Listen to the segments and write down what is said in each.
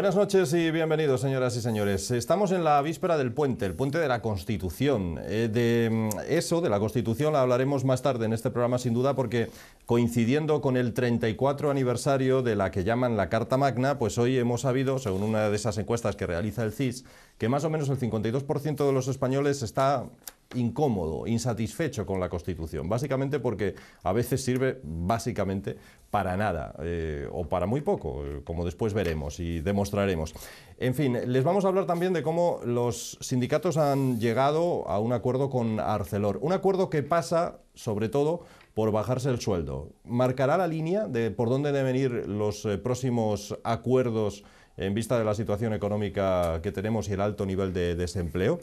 Buenas noches y bienvenidos, señoras y señores. Estamos en la víspera del puente, el puente de la Constitución. Eh, de mm, eso, de la Constitución, la hablaremos más tarde en este programa, sin duda, porque coincidiendo con el 34 aniversario de la que llaman la Carta Magna, pues hoy hemos sabido, según una de esas encuestas que realiza el CIS, que más o menos el 52% de los españoles está incómodo, insatisfecho con la Constitución, básicamente porque a veces sirve básicamente para nada eh, o para muy poco, eh, como después veremos y demostraremos. En fin, les vamos a hablar también de cómo los sindicatos han llegado a un acuerdo con Arcelor, un acuerdo que pasa sobre todo por bajarse el sueldo. ¿Marcará la línea de por dónde deben ir los eh, próximos acuerdos en vista de la situación económica que tenemos y el alto nivel de desempleo?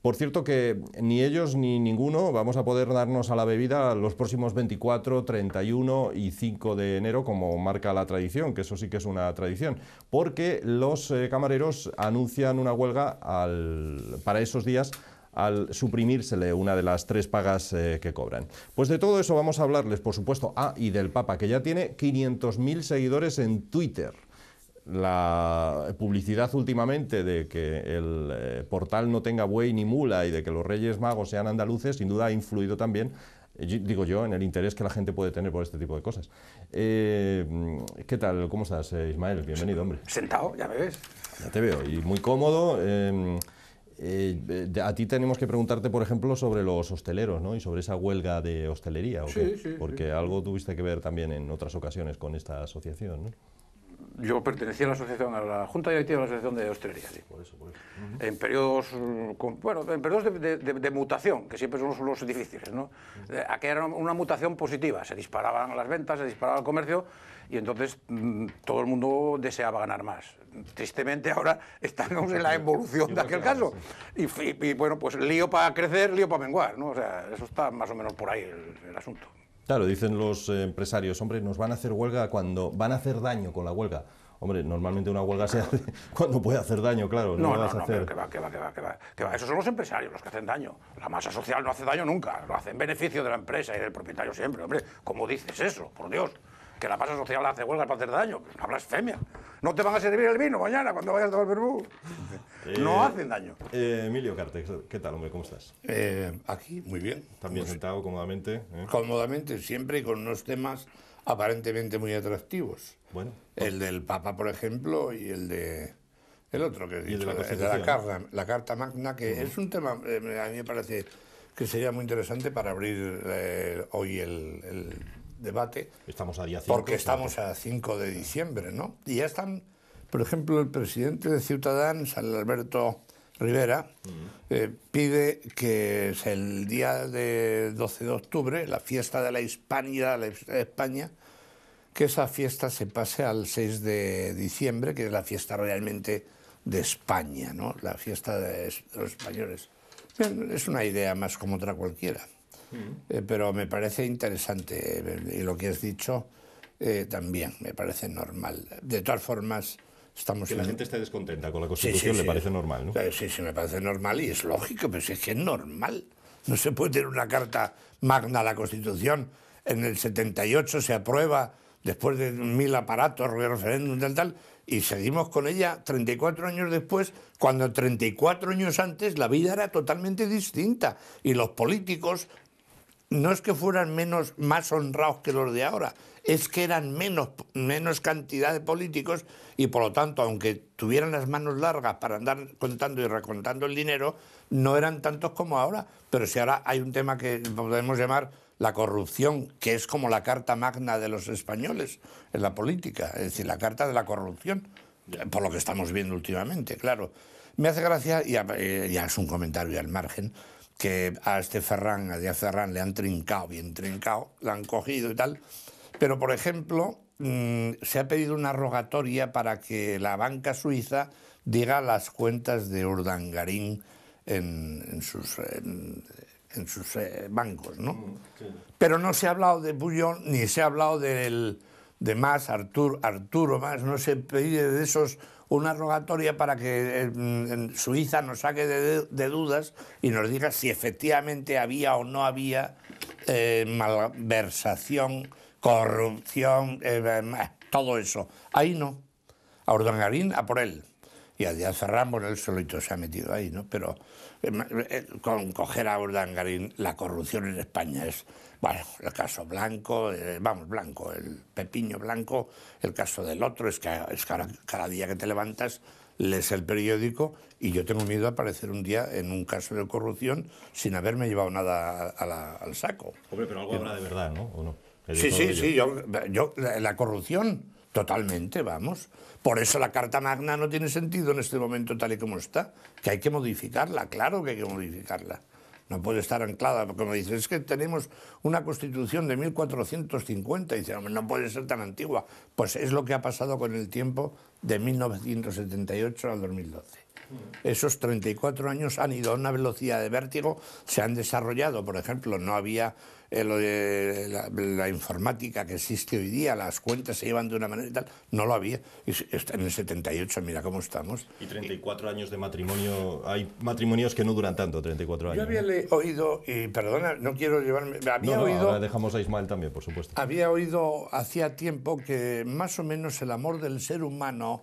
Por cierto que ni ellos ni ninguno vamos a poder darnos a la bebida los próximos 24, 31 y 5 de enero, como marca la tradición, que eso sí que es una tradición, porque los eh, camareros anuncian una huelga para esos días al suprimírsele una de las tres pagas eh, que cobran. Pues de todo eso vamos a hablarles, por supuesto, a ah, y del Papa, que ya tiene 500.000 seguidores en Twitter la publicidad últimamente de que el eh, portal no tenga buey ni mula y de que los Reyes Magos sean andaluces, sin duda ha influido también, eh, digo yo, en el interés que la gente puede tener por este tipo de cosas. Eh, ¿Qué tal? ¿Cómo estás, Ismael? Bienvenido, hombre. Sentado, ya me ves. Ya te veo, y muy cómodo. Em, a ti tenemos que preguntarte, por ejemplo, sobre los hosteleros, ¿no? Y sobre esa huelga de hostelería, Porque algo tuviste que ver también en otras ocasiones con esta asociación, yo pertenecía a la asociación, a la Junta Directiva de la Asociación de Hostelería. En periodos, mm, bueno, en periodos de, mutación, que siempre son los difíciles, ¿no? Eh, era una mutación positiva, se disparaban las ventas, se disparaba el comercio y entonces mm, todo el mundo deseaba ganar más. Tristemente ahora estamos en la evolución de aquel caso. Y, bueno, pues lío para crecer, lío para menguar, ¿no? O sea, eso está más o menos por ahí el asunto. Claro, dicen los empresarios, hombre, nos van a hacer huelga cuando van a hacer daño con la huelga. Hombre, normalmente una huelga se hace cuando puede hacer daño, claro. No, no, vas a hacer... que va, que va, que va, que va, que va. Esos son los empresarios los que hacen daño. La masa social no hace daño nunca, lo hace en beneficio de la empresa y del propietario siempre. Hombre, ¿cómo dices eso? Por Dios que la pasa social hace huelga para hacer daño. una blasfemia. No te van a servir el vino mañana cuando vayas a tomar eh, no hacen daño. Eh, Emilio Cártex, ¿qué tal, hombre? ¿Cómo estás? Eh, aquí, muy bien. También pues, sentado cómodamente. Cómodamente, siempre y con unos temas aparentemente muy atractivos. Bueno. El del Papa, por ejemplo, y el de... El otro que he la, la, carta, Magna, que es un tema, a mí me parece que sería muy interesante para abrir hoy el, debate. Estamos a Porque estamos a 5 de diciembre, ¿no? Y ya están, por ejemplo, el presidente de ...San Alberto Rivera, mm. eh, pide que el día de 12 de octubre, la fiesta de la Hispanidad, la España, que esa fiesta se pase al 6 de diciembre, que es la fiesta realmente de España, ¿no? La fiesta de los españoles. es una idea más como otra cualquiera. Eh, pero me parece interesante eh, y lo que has dicho eh, también me parece normal. De todas formas, Estamos la gente está descontenta con la Constitución le parece normal, ¿no? Sí, sí, me parece normal y es lógico, pero si es que es normal. No se puede tener una carta magna a la Constitución. En el 78 se aprueba después de mil aparatos, referéndum, tal, tal, y seguimos con ella 34 años después, cuando 34 años antes la vida era totalmente distinta y los políticos no es que fueran menos, más honrados que los de ahora, es que eran menos, menos cantidad de políticos y por lo tanto, aunque tuvieran las manos largas para andar contando y recontando el dinero, no eran tantos como ahora. Pero si ahora hay un tema que podemos llamar la corrupción, que es como la carta magna de los españoles en la política, es decir, la carta de la corrupción, por lo que estamos viendo últimamente, claro. Me hace gracia, y eh, ya es un comentario al margen, que a este Ferrán, a Díaz Ferrán, le han trincado, bien trincado, la han cogido y tal. Pero, por ejemplo, mm, se ha pedido una rogatoria para que la banca suiza diga las cuentas de Urdangarín en, en sus, eh, bancos, ¿no? Mm, Pero no se ha hablado de Puyol, ni se ha hablado de más, Artur, Arturo más, no se pide de esos una rogatoria para que eh, mm, Suiza nos saque de, dudas y nos diga si efectivamente había o no había eh, malversación, corrupción, eh, todo eso. Ahí no. A Urdangarín a por él. Y a Díaz Ramos, él solito se ha metido ahí, ¿no? Pero con coger a Urdangarín, la corrupción en España es bueno, el caso Blanco, eh, vamos, Blanco, el Pepiño Blanco, el caso del otro, es que, cada, día que te levantas lees el periódico y yo tengo miedo a aparecer un día en un caso de corrupción sin haberme llevado nada al saco. Hombre, pero algo habrá de verdad, ¿no? Sí, sí, sí, yo, yo, la corrupción, totalmente, vamos. Por eso la Carta Magna no tiene sentido en este momento tal y como está, que hay que modificarla, claro que hay que modificarla no puede estar anclada, porque como dicen, es que tenemos una constitución de 1450, y dice, no puede ser tan antigua. Pues es lo que ha pasado con el tiempo de 1978 al 2012. Esos 34 años han ido a una velocidad de vértigo, se han desarrollado, por ejemplo, no había eh, la, informática que existe hoy día, las cuentas se llevan de una manera y tal, no lo había. Y en el 78, mira cómo estamos. Y 34 años de matrimonio, hay matrimonios que no duran tanto, 34 años. Yo había oído, y perdona, no quiero llevarme... oído, ahora dejamos a Ismael también, por supuesto. Había oído hacía tiempo que más o menos el amor del ser humano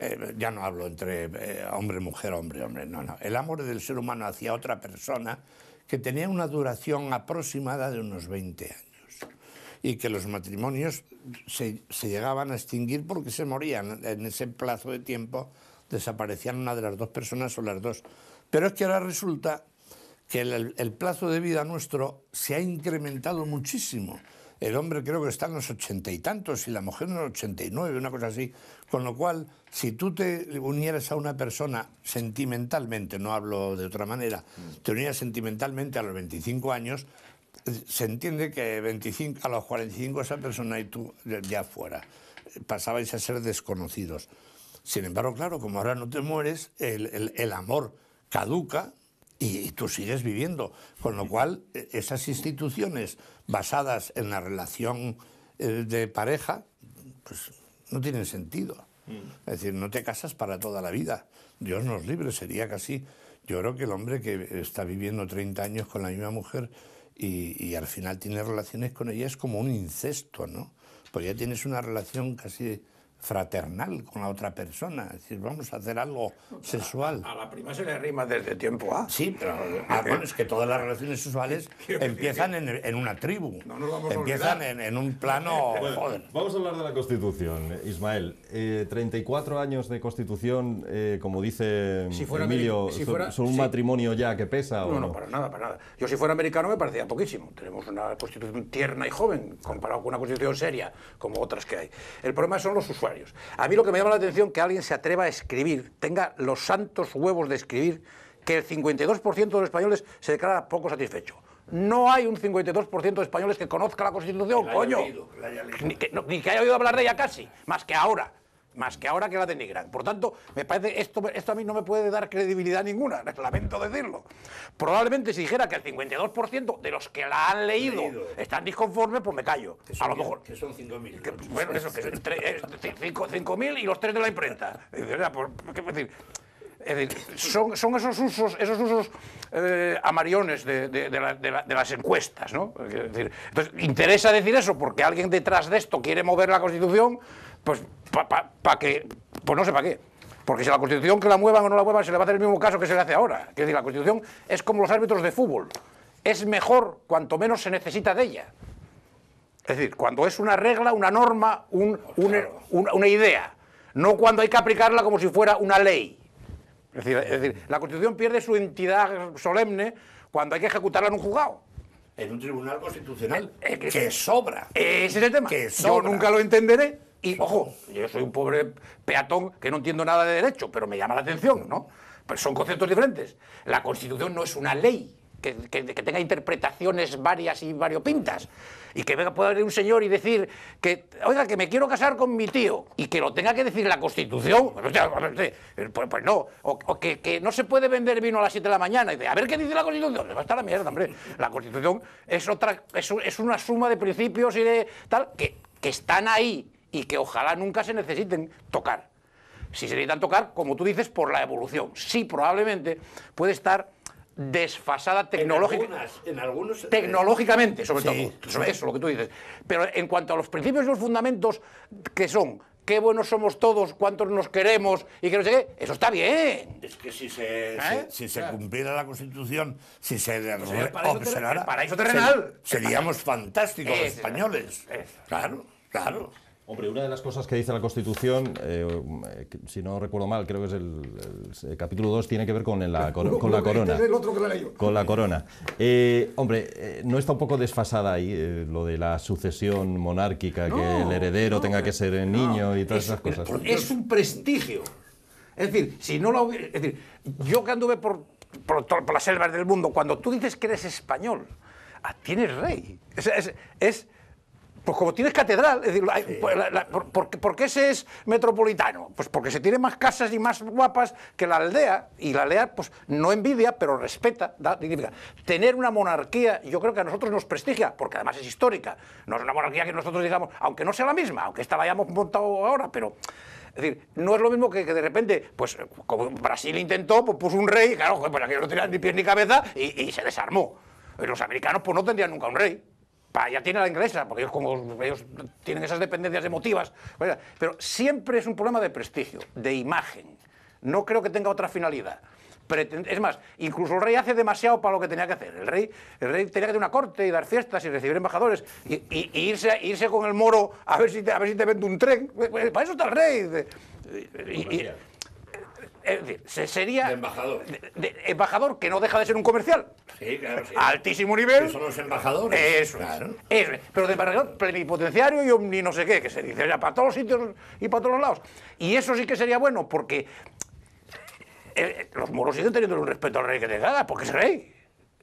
eh, ya no hablo entre eh, hombre, mujer, hombre, hombre, no, no, el amor del ser humano hacia otra persona que tenía una duración aproximada de unos 20 años y que los matrimonios se, llegaban a extinguir porque se morían en ese plazo de tiempo desaparecían una de las dos personas o las dos. Pero es que ahora resulta que el, plazo de vida nuestro se ha incrementado muchísimo. El hombre creo que está en los ochenta y tantos y la mujer en los ochenta y nueve, una cosa así. Con lo cual, si tú te unieras a una persona sentimentalmente, no hablo de otra manera, mm. te unieras sentimentalmente a los 25 años, se entiende que a los 45 esa persona y tú ya fuera. Pasabais a ser desconocidos. Sin embargo, claro, como ahora no te mueres, el, el amor caduca y tú sigues viviendo. Con lo cual, e, esas instituciones basadas en la relación eh, de pareja, pues no tienen sentido. Mm. Es decir, no te casas para toda la vida. Dios nos libre, sería casi. Yo creo que el hombre que está viviendo 30 años con la misma mujer y, y al final tiene relaciones con ella es como un incesto, ¿no? Pues ya tienes una relación casi fraternal con la otra persona. Es decir, vamos a hacer algo sexual. A, la prima se le rima desde tiempo A. Sí, pero ah, ah, es que todas las relaciones sexuales empiezan en, una tribu. No nos vamos empiezan en, en, un plano... Vamos a hablar de la Constitución, Ismael. 34 eh, años de Constitución, eh, como dice Emilio, son un matrimonio ya que pesa. no, no, no, para nada, para nada. Yo si fuera americano me parecía poquísimo. Tenemos una Constitución tierna y joven, comparado con una Constitución seria, como otras que hay. El problema son los usuarios a mí lo que me llama la atención es que alguien se atreva a escribir, tenga los santos huevos de escribir, que el 52% de los españoles se declara poco satisfecho. No hay un 52% de españoles que conozca la Constitución, coño. ni, que, haya oído hablar de ella casi, más que ahora más que ahora que la denigran. Por tanto, me parece, esto, esto a mí no me puede dar credibilidad ninguna, lamento decirlo. Probablemente si dijera que el 52% de los que la han leído, están disconformes, pues me callo. a lo mejor. Que son 5.000. Bueno, eso, que 5.000 y los 3 de la imprenta. Es decir, son, esos usos, esos usos eh, de, las encuestas, ¿no? entonces, interesa decir eso porque alguien detrás de esto quiere mover la Constitución pues para que, pues no sé para qué. Porque si la Constitución que la muevan o no la muevan se le va a hacer el mismo caso que se le hace ahora. es decir, la Constitución es como los árbitros de fútbol. Es mejor cuanto menos se necesita de ella. Es decir, cuando es una regla, una norma, una, idea. No cuando hay que aplicarla como si fuera una ley. Es decir, la Constitución pierde su entidad solemne cuando hay que ejecutarla en un juzgado. En un tribunal constitucional. Eh, eh, que sobra. Ese es el tema. Que Yo nunca lo entenderé. Y ojo, yo soy un pobre peatón que no entiendo nada de derecho, pero me llama la atención, ¿no? Pero son conceptos diferentes. La Constitución no es una ley que, que, tenga interpretaciones varias y variopintas. Y que pueda haber un señor y decir que, oiga, que me quiero casar con mi tío y que lo tenga que decir la Constitución. Pues, pues, pues, pues, pues no. O, que, que, no se puede vender vino a las 7 de la mañana. Y de a ver qué dice la Constitución. Le va a estar la mierda, hombre. La Constitución es, otra, es, es una suma de principios y de tal que, que están ahí y que ojalá nunca se necesiten tocar. Si se necesitan tocar, como tú dices, por la evolución. Sí, probablemente puede estar desfasada tecnológicamente En algunos, eh, tecnológicamente, sobre todo. Sobre eso, lo que tú dices. Pero en cuanto a los principios y los fundamentos que son qué buenos somos todos, cuántos nos queremos y que no sé qué, eso está bien. Es que si se, ¿Eh? cumpliera la Constitución, si se observara pues paraíso, terrenal, seríamos fantásticos españoles. Claro, claro. Hombre, una de las cosas que dice la Constitución, eh, si no recuerdo mal, creo que es el, capítulo 2, tiene que ver con la, este con, la corona. El eh, otro que con la corona. hombre, eh, ¿no está un poco desfasada ahí lo de la sucesión monárquica, que el heredero tenga que ser el niño y todas esas cosas? Es un prestigio. Es decir, si no lo Es yo que anduve por, por, las selvas del mundo, cuando tú dices que eres español, ah, tienes rey. es, es pues como tienes catedral, es decir, pues, por, qué se es metropolitano? Pues porque se tiene más casas y más guapas que la aldea, y la aldea pues no envidia, pero respeta, da, dignidad. Tener una monarquía, yo creo que a nosotros nos prestigia, porque además es histórica, no es una monarquía que nosotros digamos, aunque no sea la misma, aunque esta la hayamos montado ahora, pero... Es decir, no es lo mismo que, de repente, pues como Brasil intentó, pues puso un rey, claro, pues aquí no tenía ni pies ni cabeza y, y se desarmó. Los americanos pues no tendrían nunca un rey ya tiene la inglesa, porque ellos, como, ellos tienen esas dependencias emotivas. Pero siempre es un problema de prestigio, de imagen. No creo que tenga otra finalidad. Es más, incluso el rey hace demasiado para lo que tenía que hacer. El rey, el rey tenía que tener una corte y dar fiestas y recibir embajadores y, irse, con el moro a ver si te, a si te vende un tren. Pues, pues, para eso está el rey sería... embajador. embajador que no deja de ser un comercial. altísimo nivel. son los embajadores. ¿eh? Pero de embajador plenipotenciario y omni no sé qué, que se dice ya para todos los sitios y para todos los lados. Y eso sí que sería bueno porque eh, los moros siguen teniendo un respeto al rey que les da, porque es rey.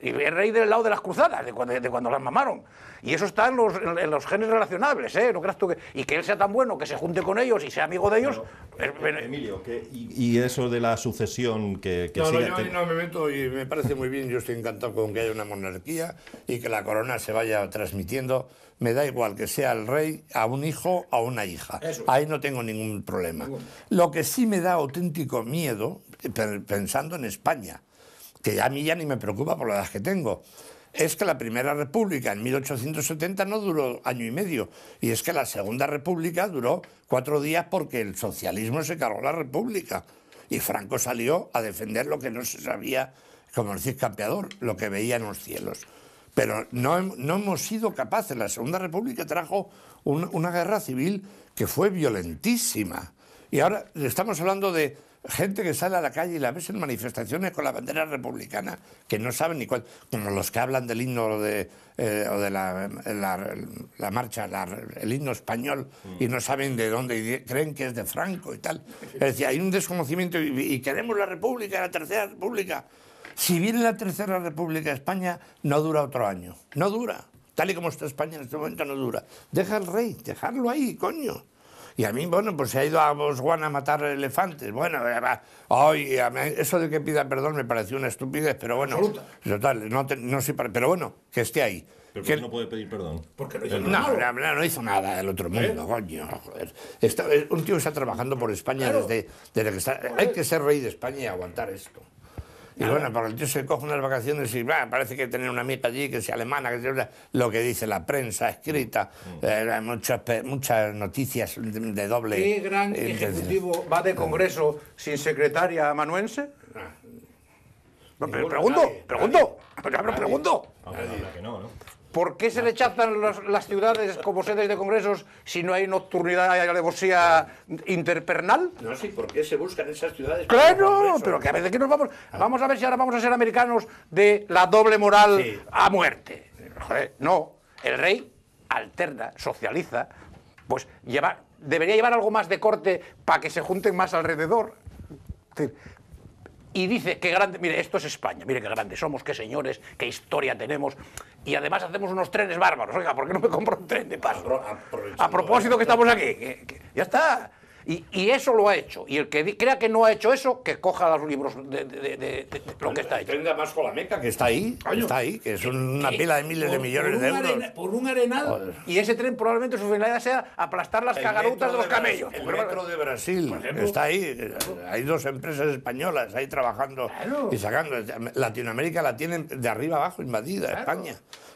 Y es rey del lado de las cruzadas, de cuando, las mamaron. Y eso está en los, genes relacionables, ¿eh? No creas tú que... Y que él sea tan bueno, que se junte con ellos y sea amigo de ellos... Emilio, y, eso de la sucesión que... no, no, yo ahí no me meto y me parece muy bien, yo estoy encantado con que haya una monarquía y que la corona se vaya transmitiendo. Me da igual que sea el rey a un hijo a una hija. Ahí no tengo ningún problema. Lo que sí me da auténtico miedo, pensando en España, que a mí ya ni me preocupa por la edad que tengo, es que la Primera República en 1870 no duró año y medio, y es que la Segunda República duró cuatro días porque el socialismo se cargó la República, y Franco salió a defender lo que no se sabía, como decís, campeador, lo que veía en los cielos. Pero no, hemos sido capaces. La Segunda República trajo una guerra civil que fue violentísima. Y ahora estamos hablando de gente que sale a la calle y la ves en manifestaciones con la bandera republicana, que no saben ni cuál, como los que hablan del himno de, eh, o de la, marcha, el himno español, mm. y no saben de dónde, y creen que es de Franco y tal. Es decir, hay un desconocimiento y, queremos la República, la Tercera República. Si viene la Tercera República de España, no dura otro año, no dura. Tal y como está España en este momento, no dura. Deja al rey, dejarlo ahí, coño. Y a mí, bueno, pues se ha ido a Botswana a matar elefantes. Bueno, hoy eh, eso de que pida perdón me pareció una estupidez, pero bueno. Total, no, pero bueno, que esté ahí. ¿Pero que no puede pedir perdón? Porque no hizo no, nada. No, hizo nada del otro ¿Eh? mundo, coño. Eh, un tío está trabajando por España desde, desde que está... Hay que ser rey de España y aguantar esto. Y bueno, porque el tío se coge unas vacaciones y parece que tener una amiga allí, que sea alemana, que sea lo que dice la prensa escrita, mm, mm. Eh, muchas, muchas noticias de, doble. ¿Qué gran ejecutivo va de Congreso sin secretaria amanuense? Ah. pregunto, pregunto, pregunto. Aunque que no, ¿no? ¿Por qué se rechazan las, ciudades como sedes de congresos si no hay nocturnidad y alevosía interpernal? No, sí, ¿por qué se buscan esas ciudades? Claro, pero que a veces que nos vamos... Vamos a ver si ahora vamos a ser americanos de la doble moral a muerte. no, el rey alterna, socializa, pues lleva, debería llevar algo más de corte para que se junten más alrededor. Es y dice qué grande, mire, esto es España, mire qué grande somos, qué señores, qué historia tenemos, y además hacemos unos trenes bárbaros. Oiga, ¿por qué no me compro un tren de paso? A propósito que estamos aquí, ya está. Y, eso lo ha hecho. Y el que crea que no ha hecho eso, que coja los libros de, de, lo que está hecho. Prenda más con la meca, que está ahí, está ahí, que es eh, una eh, pila de miles de millones de euros. por un arenado Y ese tren probablemente su finalidad sea aplastar las cagarotas de los camellos. El metro de Brasil está ahí. Eh, hay dos empresas españolas ahí trabajando y sacando. Latinoamérica la tienen de arriba abajo invadida, España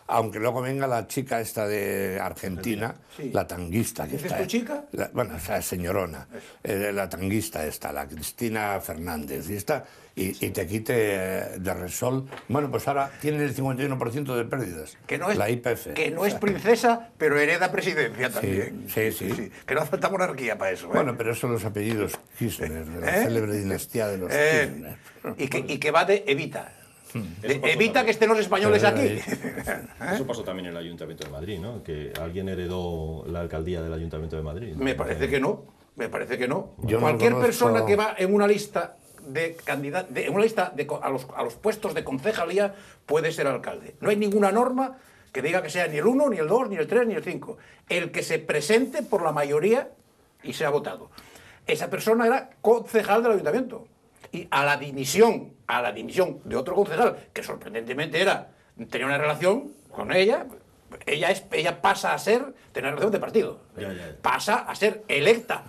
aunque luego venga la chica esta de Argentina, la tanguista que ¿Es tu chica? bueno, o sea, señorona, eh, la tanguista esta, la Cristina Fernández, y, esta, y, te quite de Resol. Bueno, pues ahora tiene el 51% de pérdidas. Que no es, la IPF. Que no es princesa, pero hereda presidencia también. Sí, sí. sí. Que no falta monarquía para eso. ¿eh? Bueno, pero son los apellidos Kirchner, de la ¿Eh? célebre dinastía de los Kirchner. Y que, y que va de Evita. Mm. E- evita que estén los españoles aquí. Eh, eso pasó también en el Ayuntamiento de Madrid, ¿no? Que alguien heredó la alcaldía del Ayuntamiento de Madrid. Me parece que no. Me parece que no. Cualquier persona que va en una lista de una lista de, a, los, puestos de concejalía puede ser alcalde. No hay ninguna norma que diga que sea ni el 1, ni el 2, ni el 3, ni el 5. El que se presente por la mayoría y sea votado. Esa persona era concejal del ayuntamiento y a la dimisión, a la dimisión de otro concejal, que sorprendentemente era, tenía una relación con ella, ella, es, ella pasa a ser, tener relación de partido, pasa a ser electa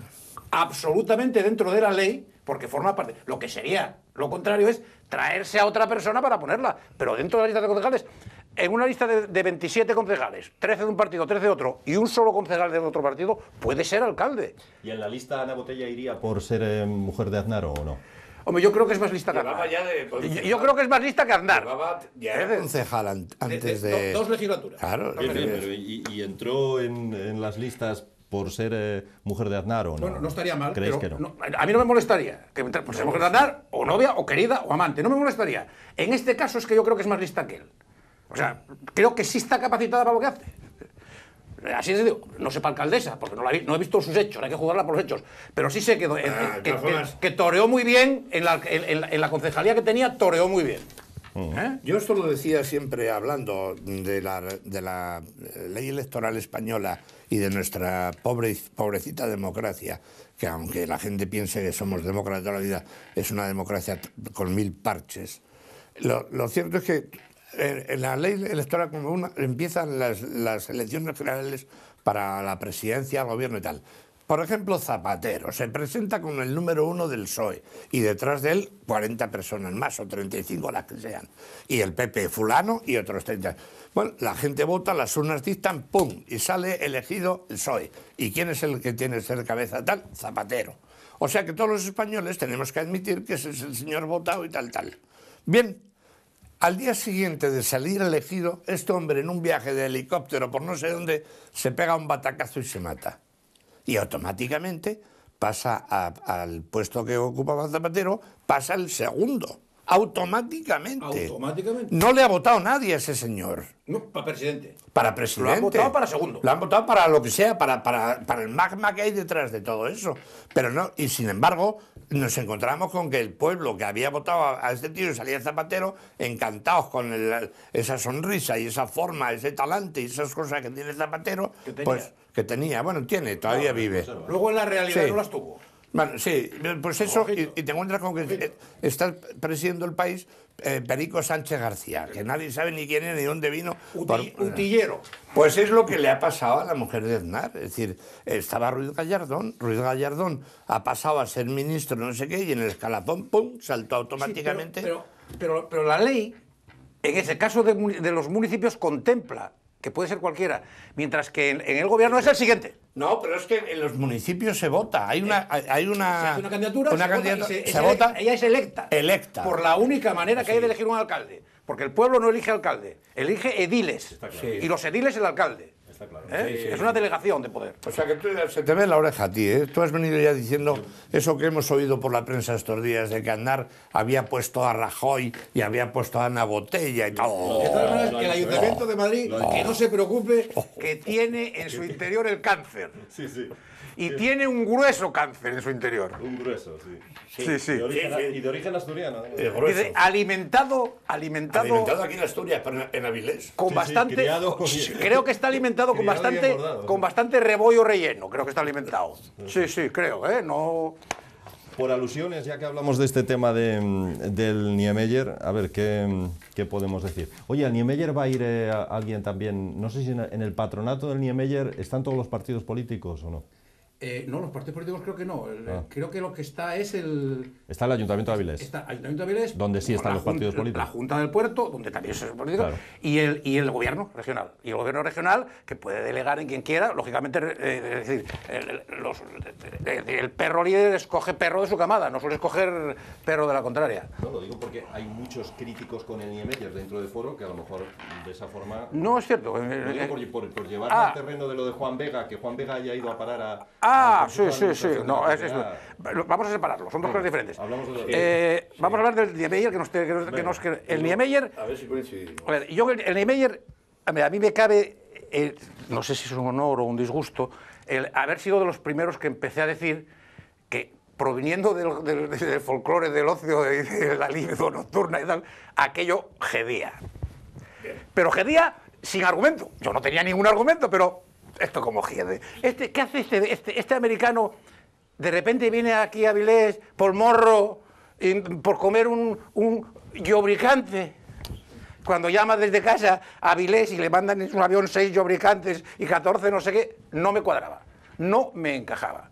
absolutamente dentro de la ley, porque forma parte. Lo que sería lo contrario es traerse a otra persona para ponerla, pero dentro de la lista de concejales. En una lista de, 27 concejales, 13 de un partido, 13 de otro, y un solo concejal de otro partido, puede ser alcalde. ¿Y en la lista Ana Botella iría por ser eh, mujer de Aznar o no? Hombre, yo creo que es más lista que Aznar. yo, creo que es más lista que Aznar. Ya de concejal antes de... Dos legislaturas. Claro. Y, entró en, las listas por ser eh, mujer de Aznar o no. no estaría mal. A mí no me molestaría que por ser mujer de Aznar, o novia, o querida, o amante. No me molestaría. En este caso es que yo creo que es más lista que él. O sea, creo que sí está capacitada para lo que hace. Así es, digo, no sé para alcaldesa, porque no, he visto sus hechos, hay que jugarla por los hechos. Pero sí sé que, ah, eh, eh, que, toreó muy bien, en la, concejalía que tenía, toreó muy bien. ¿Eh? Yo esto lo decía siempre hablando de la, ley electoral española y de nuestra pobre, pobrecita democracia, que aunque la gente piense que somos demócratas toda la vida, es una democracia con mil parches. Lo, lo cierto es que en la ley electoral como una, empiezan las, elecciones generales para la presidencia, el gobierno y tal. Por ejemplo, Zapatero se presenta con el número uno del PSOE y detrás de él 40 personas más o 35 las que sean. Y el PP fulano y otros 30. Bueno, la gente vota, las urnas dictan, ¡pum! Y sale elegido el PSOE. ¿Y quién es el que tiene ese ser cabeza tal? Zapatero. O sea que todos los españoles tenemos que admitir que ese es el señor votado y tal, tal. Bien, al día siguiente de salir elegido, este hombre en un viaje de helicóptero por no sé dónde se pega un batacazo y se mata. Y automáticamente pasa al puesto que ocupaba Zapatero, pasa el segundo automáticamente. No le ha votado nadie a ese señor. No, para presidente. Para presidente. Lo han votado para segundo. Lo han votado para lo que sea, para, para, para el magma que hay detrás de todo eso. Pero no, y sin embargo, nos encontramos con que el pueblo que había votado a, este tío y salía Zapatero, encantados con esa sonrisa y esa forma, ese talante y esas cosas que tiene Zapatero, que tenía. pues que tenía, bueno, tiene, todavía vive. Luego en la realidad no las tuvo. Bueno, sí, pues eso, y, te encuentras con que estás presidiendo el país eh, Perico Sánchez García, que nadie sabe ni quién es ni dónde vino. utillero. Pues es lo que le ha pasado a la mujer de Aznar. Es decir, estaba Ruiz Gallardón, Ruiz Gallardón ha pasado a ser ministro no sé qué, y en el escalafón, ¡pum!, saltó automáticamente. pero, pero, la ley, en ese caso de, los municipios, contempla que puede ser cualquiera, mientras que en el gobierno es el siguiente. No, pero es que en los municipios se vota. Hay una, eh, hay una, candidatura, se, Ella es electa. Electa. Por la única manera que hay de elegir un alcalde. Porque el pueblo no elige alcalde, elige ediles. Y los ediles el alcalde. ¿Eh? es una delegación de poder. O sea que se te ve la oreja a ti, ¿eh? Tú has venido ya diciendo eso que hemos oído por la prensa estos días, de que Andar había puesto a Rajoy y había puesto a Ana Botella y el Ayuntamiento de Madrid, que no se preocupe, que tiene en su interior el cáncer. Sí, sí y tiene un grueso cáncer en su interior. Un grueso, sí. Sí, sí. y de origen asturiano. alimentado, alimentado. Alimentado aquí en Asturias, pero en Avilés. Con bastante. creo que está alimentado con bastante, con bastante rebollo relleno. Creo que está alimentado. Sí, sí, creo, ¿eh? No. Por alusiones, ya que hablamos de este tema mm, del Niemeyer, a ver, ¿qué, mm, ¿qué, podemos decir? Oye, al Niemeyer va a ir eh, alguien también, no sé si en el patronato del Niemeyer están todos los partidos políticos o no. Eh, no, los partidos políticos creo que no. Ah. Creo que lo que está es el. Está el Ayuntamiento de Avilés. Ayuntamiento de Avilés. Donde sí están los partidos políticos. La Junta del Puerto, donde también es políticos. político Y, el, y el Gobierno regional. Y el Gobierno regional, que puede delegar en quien quiera, lógicamente, eh, es decir, el, perro líder escoge perro de su camada, no suele escoger perro de la contraria. No, lo digo porque hay muchos críticos con el IEMEYER dentro del foro que a lo mejor de esa forma. No, es cierto. por, llevar ah. terreno de lo de Juan Vega, que Juan Vega haya ido a parar a. Ah, Ah, sí, sí, sí. vamos a separarlo, son dos cosas diferentes. Eh, vamos a hablar del Niemeyer, que nos... el Niemeyer... A ver si el, Niemeyer, a mí me cabe, eh, no sé si es un honor o un disgusto, el haber sido de los primeros que empecé a decir que proviniendo del, folclore, del ocio, de, la libido nocturna y tal, aquello gedía. Pero gedía sin argumento. Yo no tenía ningún argumento, pero esto como giere Este, ¿Qué hace este, este, este, americano? De repente viene aquí a Vilés por morro, por comer un, un yobricante. Cuando llama desde casa a Vilés y le mandan en un avión seis yobricantes y 14 no sé qué, no me cuadraba, no me encajaba.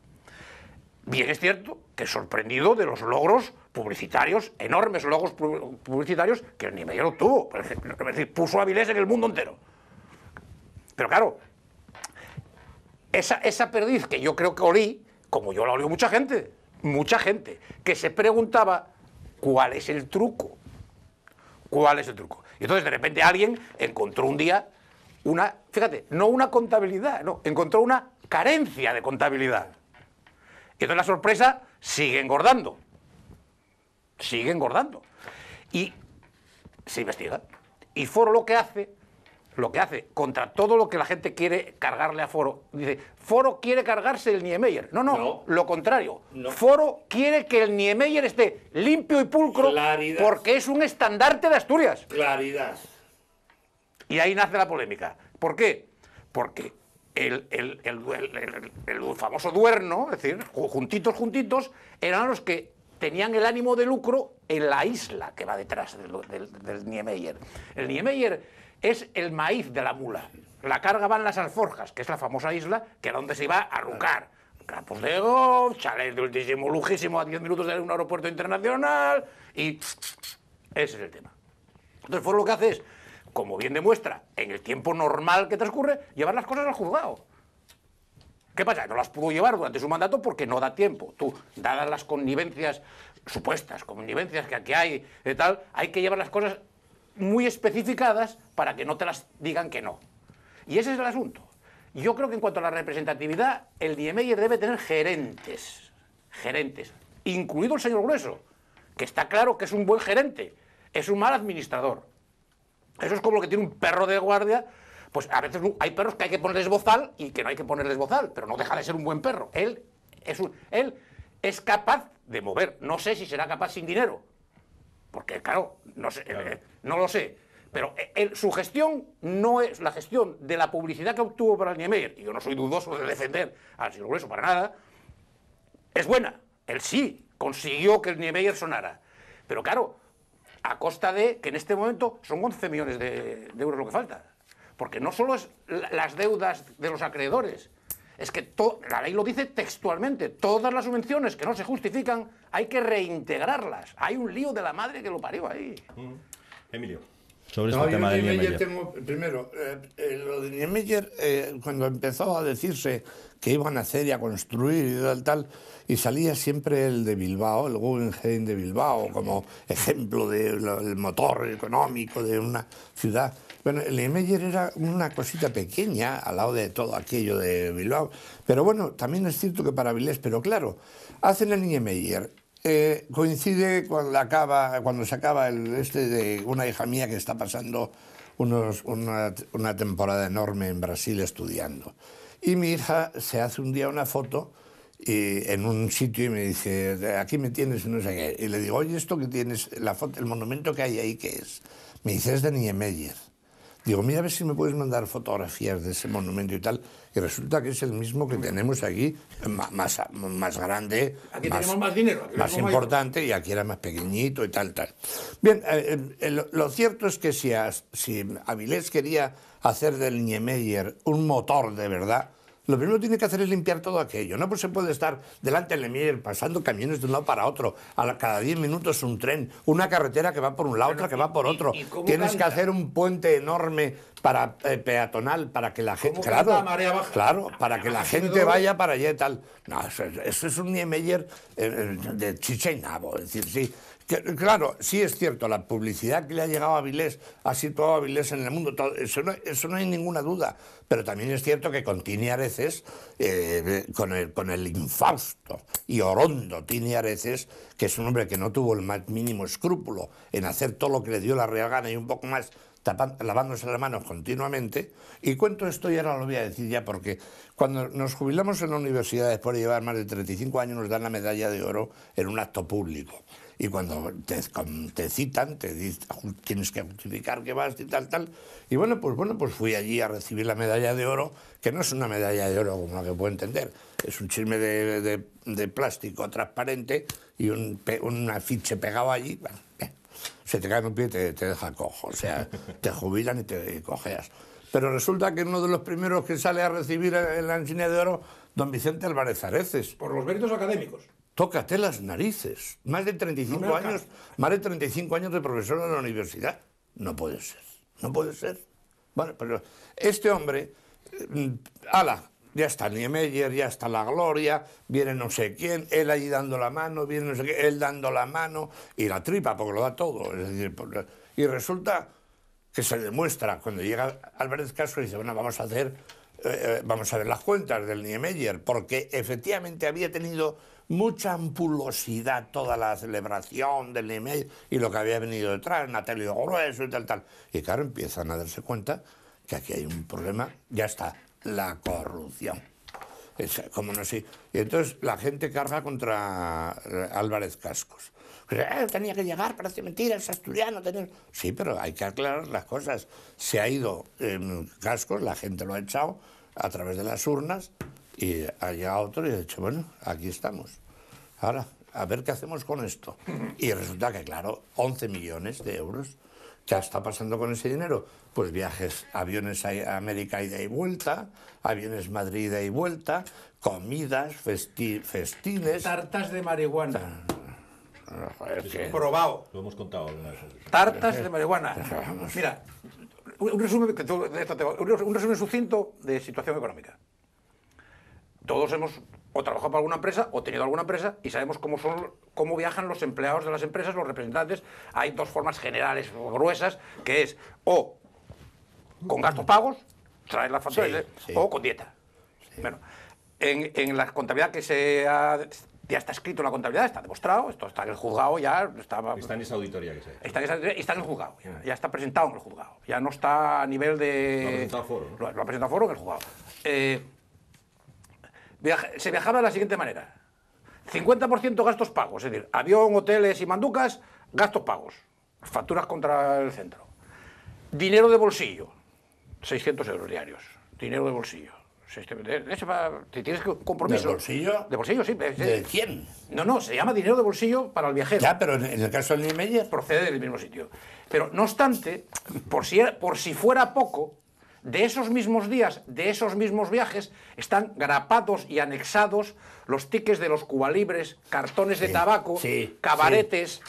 Bien es cierto que sorprendido de los logros publicitarios, enormes logros publicitarios que ni medio lo tuvo. Es decir, puso a Vilés en el mundo entero. Pero claro, esa, esa perdiz que yo creo que olí, como yo la oí mucha gente, mucha gente, que se preguntaba cuál es el truco. ¿Cuál es el truco? Y entonces de repente alguien encontró un día una, fíjate, no una contabilidad, no, encontró una carencia de contabilidad. Y entonces la sorpresa sigue engordando. Sigue engordando. Y se investiga. Y Foro lo que hace lo que hace, contra todo lo que la gente quiere cargarle a Foro, dice, Foro quiere cargarse el Niemeyer. No, no, lo contrario. Foro quiere que el Niemeyer esté limpio y pulcro porque es un estandarte de Asturias. Claridad. Y ahí nace la polémica. ¿Por qué? Porque el, el, famoso duerno, es decir, juntitos, juntitos, eran los que tenían el ánimo de lucro en la isla que va detrás del, del Niemeyer. El Niemeyer es el maíz de la mula. La carga va en las alforjas, que es la famosa isla que donde se iba a rucar. Campos de golf, chalés de ultísimo lujísimo a 10 minutos de un aeropuerto internacional y ese es el tema. Entonces, por lo que hace es, como bien demuestra, en el tiempo normal que transcurre, llevar las cosas al juzgado. ¿Qué pasa? No las pudo llevar durante su mandato porque no da tiempo. Tú, dadas las connivencias, supuestas connivencias que aquí hay, y eh, tal, hay que llevar las cosas muy especificadas para que no te las digan que no. Y ese es el asunto. Yo creo que en cuanto a la representatividad, el DMI debe tener gerentes, gerentes, incluido el señor Grueso, que está claro que es un buen gerente, es un mal administrador. Eso es como lo que tiene un perro de guardia. Pues a veces hay perros que hay que ponerles bozal y que no hay que ponerles bozal, pero no deja de ser un buen perro. Él es, él es capaz de mover. No sé si será capaz sin dinero, porque, claro, no, sé, eh, no lo sé. Pero eh, su gestión no es la gestión de la publicidad que obtuvo para el Niemeyer, y yo no soy dudoso de defender al señor Grueso para nada, es buena. Él sí consiguió que el Niemeyer sonara. Pero claro, a costa de que en este momento son 11 millones de, euros lo que falta. Porque no solo es las deudas de los acreedores, es que la ley lo dice textualmente. Todas las subvenciones que no se justifican hay que reintegrarlas. Hay un lío de la madre que lo parió ahí. Emilio sobre no, este tema de Niemeyer. Tengo, primero, eh, eh, lo de Niemeyer, eh, cuando empezó a decirse que iban a hacer y a construir y tal, tal, y salía siempre el de Bilbao, el Guggenheim de Bilbao, como ejemplo del motor económico de una ciudad. Bueno, el Niemeyer era una cosita pequeña al lado de todo aquello de Bilbao, pero bueno, también es cierto que para Vilés, pero claro, hacen el Niemeyer eh, coincide con acaba, cuando se acaba el este de una hija mía que está pasando una, temporada enorme en Brasil estudiando. Y mi hija se hace un día una foto en un sitio y me dice, aquí me tienes, no sé Y le digo, oye, esto que tienes, la foto, el monumento que hay ahí, ¿qué es? Me dice, es de Niemeyer. Digo, mira a ver si me puedes mandar fotografías de ese monumento y tal. Y resulta que es el mismo que tenemos aquí, más, más grande. Aquí más, tenemos más dinero. más importante y aquí era más pequeñito y tal, tal. Bien, eh, eh, eh, lo, cierto es que si, si Avilés quería hacer del Niemeyer un motor de verdad, lo primero que tiene que hacer es limpiar todo aquello. No pues se puede estar delante del emir pasando camiones de un lado para otro, a cada 10 minutos un tren, una carretera que va por un lado, otra que va por otro. Tienes que hacer un puente enorme para eh, peatonal para que la gente claro, para que la gente vaya para allá y tal. No, eso, es un Niemeyer eh, eh, de chicha y nabo, decir, sí Claro, sí es cierto, la publicidad que le ha llegado a Avilés ha situado a Avilés en el mundo, eso, no, hay ninguna duda, pero también es cierto que con Tini Areces, eh, con, el, infausto y orondo Tini Areces, que es un hombre que no tuvo el mínimo escrúpulo en hacer todo lo que le dio la real gana y un poco más, lavándose las manos continuamente, y cuento esto y ahora lo voy a decir ya, porque cuando nos jubilamos en la universidad después de llevar más de 35 años nos dan la medalla de oro en un acto público y cuando te, te citan, te tienes que justificar que vas y tal, tal. Y bueno, pues bueno, pues fui allí a recibir la medalla de oro, que no es una medalla de oro como la que puedo entender, es un chisme de, plástico transparente y un, un afiche pegado allí. se te cae un pie y te, deja cojo, o sea, te jubilan y te cojeas. Pero resulta que uno de los primeros que sale a recibir la insignia de oro, don Vicente Álvarez Areces. Por los méritos académicos. Tócate las narices. Más de 35 años, más de 35 años de profesor en la universidad. No puede ser. No puede ser. Bueno, pero este hombre, mm, ala, ya está Niemeyer, ya está la gloria, viene no sé quién, él ahí dando la mano, viene no sé qué, él dando la mano y la tripa, porque lo da todo. y resulta que se demuestra cuando llega Álvarez Casco y dice, bueno, vamos a hacer, eh, eh, vamos a ver las cuentas del Niemeyer, porque efectivamente había tenido mucha ampulosidad toda la celebración del email y lo que había venido detrás, natalio Grueso y tal, tal. Y claro, empiezan a darse cuenta que aquí hay un problema, ya está, la corrupción. Es, como no sé. Y entonces la gente carga contra eh, Álvarez Cascos. Eh, tenía que llegar, parece mentira, es asturiano. tener Sí, pero hay que aclarar las cosas. Se ha ido en em, Cascos, la gente lo ha echado a través de las urnas, y ha llegado otro y ha dicho, bueno, aquí estamos. Ahora, a ver qué hacemos con esto. Y resulta que, claro, 11 millones de euros. ¿Qué está pasando con ese dinero? Pues viajes, aviones a América ida y vuelta, aviones Madrid ida y vuelta, comidas, festines. Tartas de marihuana. Ah, es Probado. Lo hemos contado. Tartas de marihuana. Mira, un resumen sucinto de situación económica todos hemos o trabajado para alguna empresa o tenido alguna empresa y sabemos cómo, son, cómo viajan los empleados de las empresas, los representantes. Hay dos formas generales o gruesas, que es o con gastos pagos, traer la facturas, eh, o con dieta. Bueno, en, la contabilidad que se ha, ya está escrito en la contabilidad, está demostrado, esto está en el juzgado ya. Está, está en esa auditoría que se Está en, está en el juzgado, ah. ya, está presentado en el juzgado, ya no está a nivel de... Lo ha presentado foro. Lo, ha presentado foro en el juzgado. Eh, se viajaba de la siguiente manera. 50% gastos pagos, es decir, avión, hoteles y manducas, gastos pagos, facturas contra el centro. Dinero de bolsillo, 600 euros diarios, dinero de bolsillo. Si tienes compromiso. ¿De bolsillo? De bolsillo, sí. ¿De 100? No, no, se llama dinero de bolsillo para el viajero. Ya, pero en el caso del Niemeyer. Procede del mismo sitio. Pero no obstante, por si, por si fuera poco, de esos mismos días, de esos mismos viajes, están grapados y anexados los tickets de los cubalibres, cartones de tabaco, cabaretes.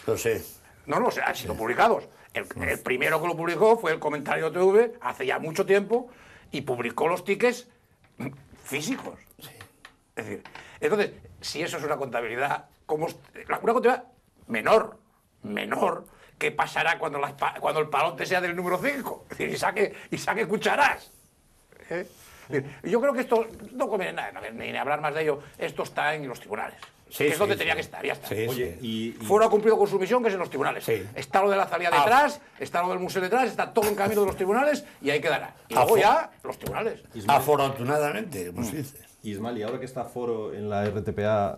No, no, han sido publicados. El, primero que lo publicó fue el comentario TV hace ya mucho tiempo y publicó los tickets físicos. Es decir, entonces, si eso es una contabilidad, como una contabilidad menor, menor qué pasará cuando, cuando el palote sea del número 5 y saque, y saque ¿eh? Yo creo que esto no conviene nada, ni hablar más de ello. Esto está en los tribunales. es donde tenía que estar, ya está. Oye, y, ha cumplido con su misión, que es en los tribunales. Está lo de la salida ah. detrás, está lo del museo detrás, está todo en camino de los tribunales y ahí quedará. Y luego los tribunales. Afortunadamente, como se mm. dice. Ismael, y ahora que está Foro en la RTPA,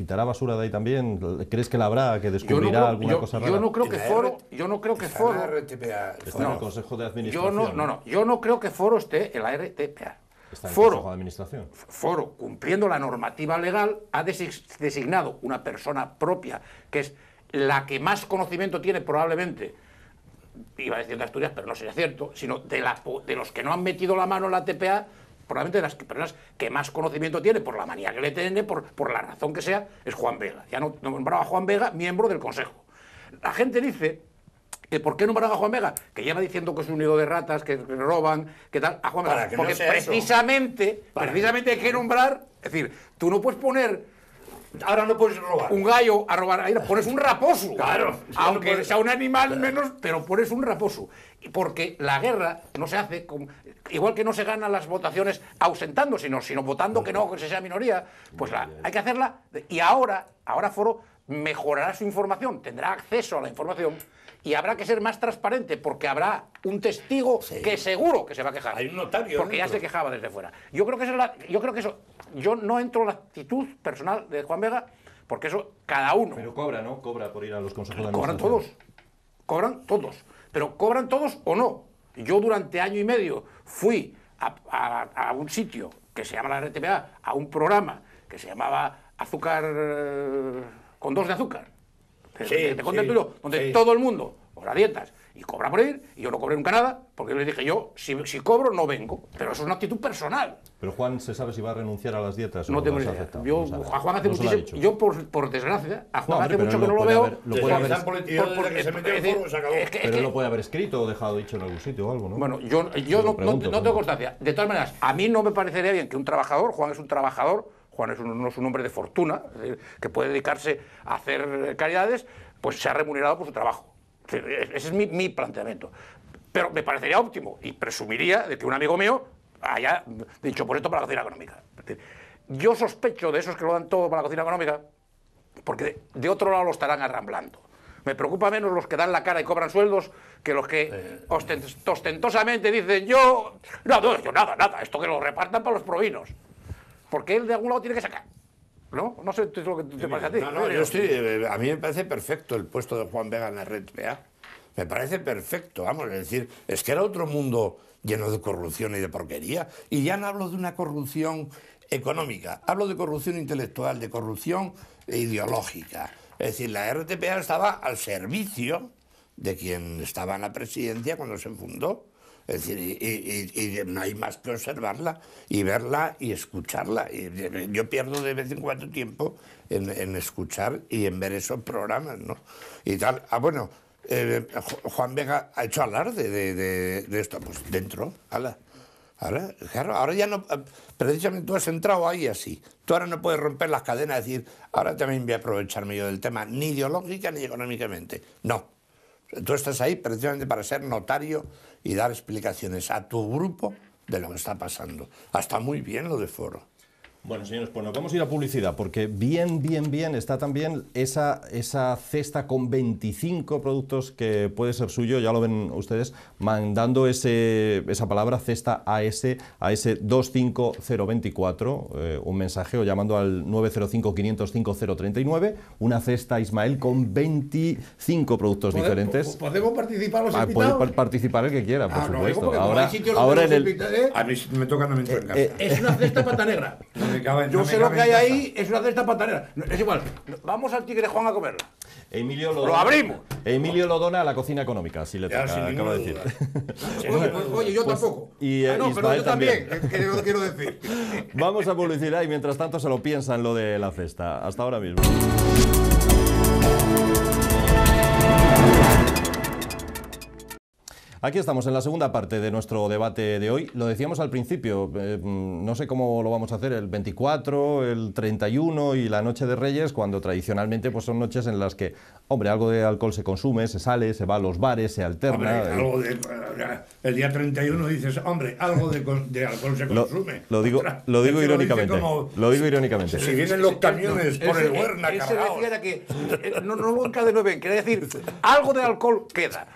¿Quitará basura de ahí también? ¿Crees que la habrá, que descubrirá alguna cosa rara? Yo no creo que Foro... Yo no creo que Está el Consejo de Administración. Yo no, creo que Foro esté en la RTPA. Está en el Foro, Consejo de Administración. Foro, cumpliendo la normativa legal, ha designado una persona propia, que es la que más conocimiento tiene probablemente iba a decir Asturias, pero no sería cierto, sino de, de los que no han metido la mano en la TPA, probablemente de las personas que más conocimiento tiene por la manía que le tiene, por, por la razón que sea, es Juan Vega. Ya no, nombraba a Juan Vega miembro del Consejo. La gente dice que por qué nombraba a Juan Vega, que lleva diciendo que es un nido de ratas, que roban, que tal, a Juan Vega. Porque precisamente, precisamente hay que nombrar, es decir, tú no puedes poner Ahora no puedes robar. Un gallo a robar, ahí pones un raposo. Claro. Aunque sea un animal menos, pero pones un raposo. Porque la guerra no se hace, con, igual que no se ganan las votaciones ausentando, sino, sino votando que no, que se sea minoría, pues hay que hacerla. Y ahora, ahora Foro mejorará su información, tendrá acceso a la información y habrá que ser más transparente porque habrá un testigo que seguro que se va a quejar. Hay un notario. Porque ya se quejaba desde fuera. Yo creo que eso yo creo que eso yo no entro en la actitud personal de Juan Vega porque eso cada uno. Pero cobra, ¿no? Cobra por ir a los consejos de la Cobran todos. Cobran todos. Pero cobran todos o no. Yo durante año y medio fui a, a un sitio que se llama la RTPA, a un programa que se llamaba Azúcar eh, con dos de azúcar te, conté el donde todo el mundo cobra dietas y cobra por ir, y yo no cobré nunca nada, porque yo le dije, yo si, cobro no vengo, pero eso es una actitud personal. Pero Juan, ¿se sabe si va a renunciar a las dietas? No tengo ni idea. Yo, a Juan hace yo por, desgracia, a Juan hace mucho que no lo veo. se lo puede haber escrito o dejado dicho en algún sitio o algo, ¿no? Bueno, yo, yo no tengo constancia. De todas maneras, a mí no me parecería bien que un trabajador, Juan es un trabajador, Juan es un, no es un hombre de fortuna, que puede dedicarse a hacer caridades, pues se ha remunerado por su trabajo. E-, ese es mi, planteamiento. Pero me parecería óptimo y presumiría de que un amigo mío haya dicho por pues esto para la cocina económica. Yo sospecho de esos que lo dan todo para la cocina económica, porque de otro lado lo estarán arramblando. Me preocupa menos los que dan la cara y cobran sueldos que los que eh, eh. ostentosamente dicen yo... No, yo nada, nada, esto que lo repartan para los provinos porque él de algún lado tiene que sacar. ¿No? No sé es lo que te parece a ti. No, no, ¿eh? yo estoy, eh, a mí me parece perfecto el puesto de Juan Vega en la RTPA, Me parece perfecto, vamos, es decir, es que era otro mundo lleno de corrupción y de porquería. Y ya no hablo de una corrupción económica, hablo de corrupción intelectual, de corrupción ideológica. Es decir, la RTPA estaba al servicio de quien estaba en la presidencia cuando se fundó es decir, y, no hay más que observarla y verla y escucharla. Y yo pierdo de vez en cuando tiempo en, escuchar y en ver esos programas, ¿no? Y tal. Ah, bueno, eh, Juan Vega ha hecho alarde de, esto. Pues dentro, ala. Ahora, claro, ahora ya no. Eh, precisamente tú has entrado ahí así. Tú ahora no puedes romper las cadenas y decir, ahora también voy a aprovecharme yo del tema, ni ideológica ni económicamente. No, Tú estás ahí precisamente para ser notario y dar explicaciones a tu grupo de lo que está pasando. Hasta muy bien lo de foro. Bueno, señores, pues nos vamos a ir a publicidad, porque bien, bien, bien está también esa, esa cesta con 25 productos que puede ser suyo, ya lo ven ustedes, mandando ese, esa palabra cesta a ese, a ese 25024, eh, un mensaje o llamando al 905-505-039, una cesta, Ismael, con 25 productos diferentes. ¿Podemos participar los ah, invitados? Puede participar el que quiera, por ah, supuesto. ahora, en el... Eh. A mí me toca no me eh, Es una cesta pata negra. yo creo sé lo que hay ahí, es una de estas pantaneras Es igual, vamos al Tigre Juan a comerla. Emilio lo, lo abrimos. Emilio lo dona a la cocina económica, si le toca, de decir. Pues, pues, pues, oye, yo tampoco. Eh, ah, no, pero yo también, también. que, lo quiero decir. Vamos a publicidad y mientras tanto se lo piensan lo de la cesta. Hasta ahora mismo. Aquí estamos en la segunda parte de nuestro debate de hoy. Lo decíamos al principio, eh, mm, no sé cómo lo vamos a hacer, el 24, el 31 y la noche de Reyes, cuando tradicionalmente pues, son noches en las que, hombre, algo de alcohol se consume, se sale, se va a los bares, se alterna. Eh. el día 31 dices, hombre, algo de, alcohol se consume. Lo, digo, lo digo irónicamente. Lo, digo irónicamente. Si vienen los camiones por el Huerna, Ese que, eh, no, no lo encadenó bien, decir, algo de alcohol queda.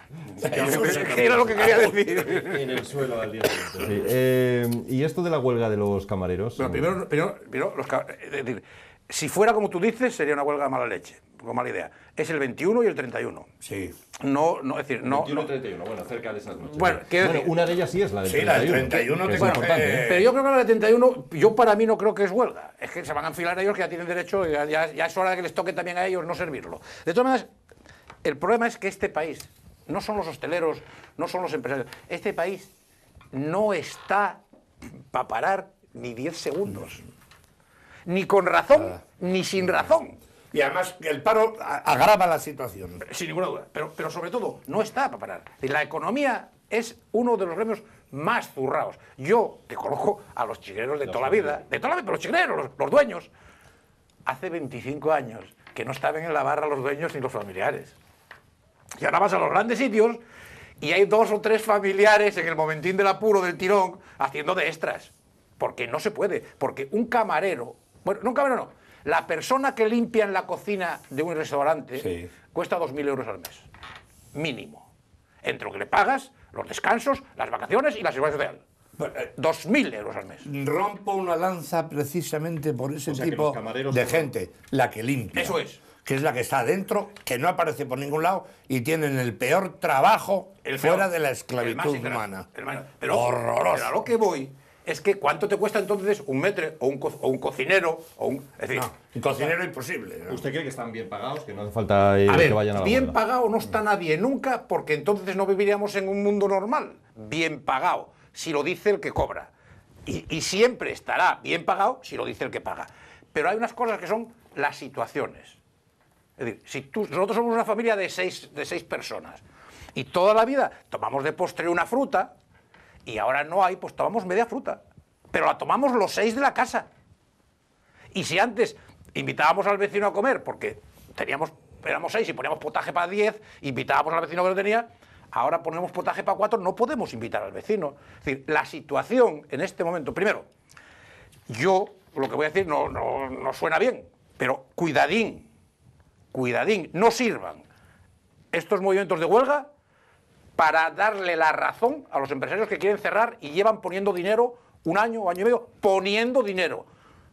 Era lo que quería decir. En el suelo al día Sí. Eh, y esto de la huelga de los camareros. primero, primero, es decir, si fuera como tú dices, sería una huelga de mala leche, con mala idea. Es el 21 y el 31. Sí. No, no, es decir, no. 21 y 31, bueno, cerca de esas noches. Bueno, una de ellas sí es la de 31. Sí, la 31 ¿eh? Pero yo creo que la de 31, yo para mí no creo que es huelga. Es que se van a enfilar a ellos que ya tienen derecho, y ya es hora de que les toque también a ellos no servirlo. De todas maneras, el problema es que este país no son los hosteleros, no son los empresarios. Este país no está para parar ni 10 segundos. Ni con razón, ah, ni sin razón. Y además el paro agrava la situación. Sin ninguna duda. Pero, pero sobre todo, no está para parar. La economía es uno de los gremios más zurrados, Yo te coloco a los chigueros de toda la vida, de toda la vida, pero los chigueros, los, los dueños. Hace 25 años que no estaban en la barra los dueños ni los familiares. Y ahora vas a los grandes sitios y hay dos o tres familiares en el momentín del apuro del tirón haciendo de extras. Porque no se puede. Porque un camarero, bueno, no un camarero no, la persona que limpia en la cocina de un restaurante cuesta cuesta 2.000 euros al mes. Mínimo. Entre lo que le pagas, los descansos, las vacaciones y la seguridad social. 2.000 eh, euros al mes. Rompo una lanza precisamente por ese tipo de gente, la que limpia. Eso es que es la que está adentro, que no aparece por ningún lado y tienen el peor trabajo fuera de la esclavitud humana. pero, Horroroso. lo que voy es que ¿cuánto te cuesta entonces un metre o un, cocinero? O un, es decir, un cocinero imposible. ¿Usted cree que están bien pagados? Que no hace falta ir, que a Bien pagado no está mm. nadie nunca porque entonces no viviríamos en un mundo normal. Bien pagado, si lo dice el que cobra. Y, y siempre estará bien pagado si lo dice el que paga. Pero hay unas cosas que son las situaciones. Es decir, si tú, nosotros somos una familia de seis, de seis personas y toda la vida tomamos de postre una fruta y ahora no hay, pues tomamos media fruta. Pero la tomamos los seis de la casa. Y si antes invitábamos al vecino a comer porque teníamos, éramos seis y poníamos potaje para diez, invitábamos al vecino que lo tenía, ahora ponemos potaje para cuatro, no podemos invitar al vecino. Es decir, la situación en este momento, primero, yo lo que voy a decir no, no, no suena bien, pero cuidadín, cuidadín, no sirvan estos movimientos de huelga para darle la razón a los empresarios que quieren cerrar y llevan poniendo dinero un año, año y medio, poniendo dinero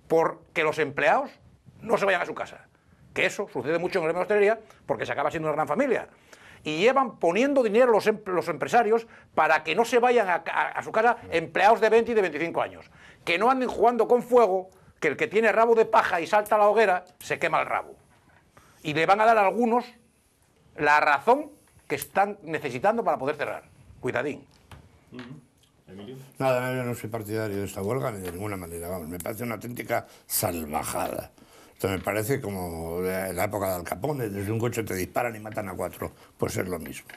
porque los empleados no se vayan a su casa. Que eso sucede mucho en el gremio de hostelería porque se acaba siendo una gran familia. Y llevan poniendo dinero los, em-, empresarios para que no se vayan a, a su casa empleados de 20 y de 25 años. Que no anden jugando con fuego, que el que tiene rabo de paja y salta a la hoguera se quema el rabo y le van a dar a algunos la razón que están necesitando para poder cerrar. Cuidadín. Nada, yo no soy partidario de esta huelga ni de ninguna manera. Vamos, me parece una auténtica salvajada. Esto me parece como la época de Al Capone, desde un coche te disparan y matan a cuatro. Pues es lo mismo.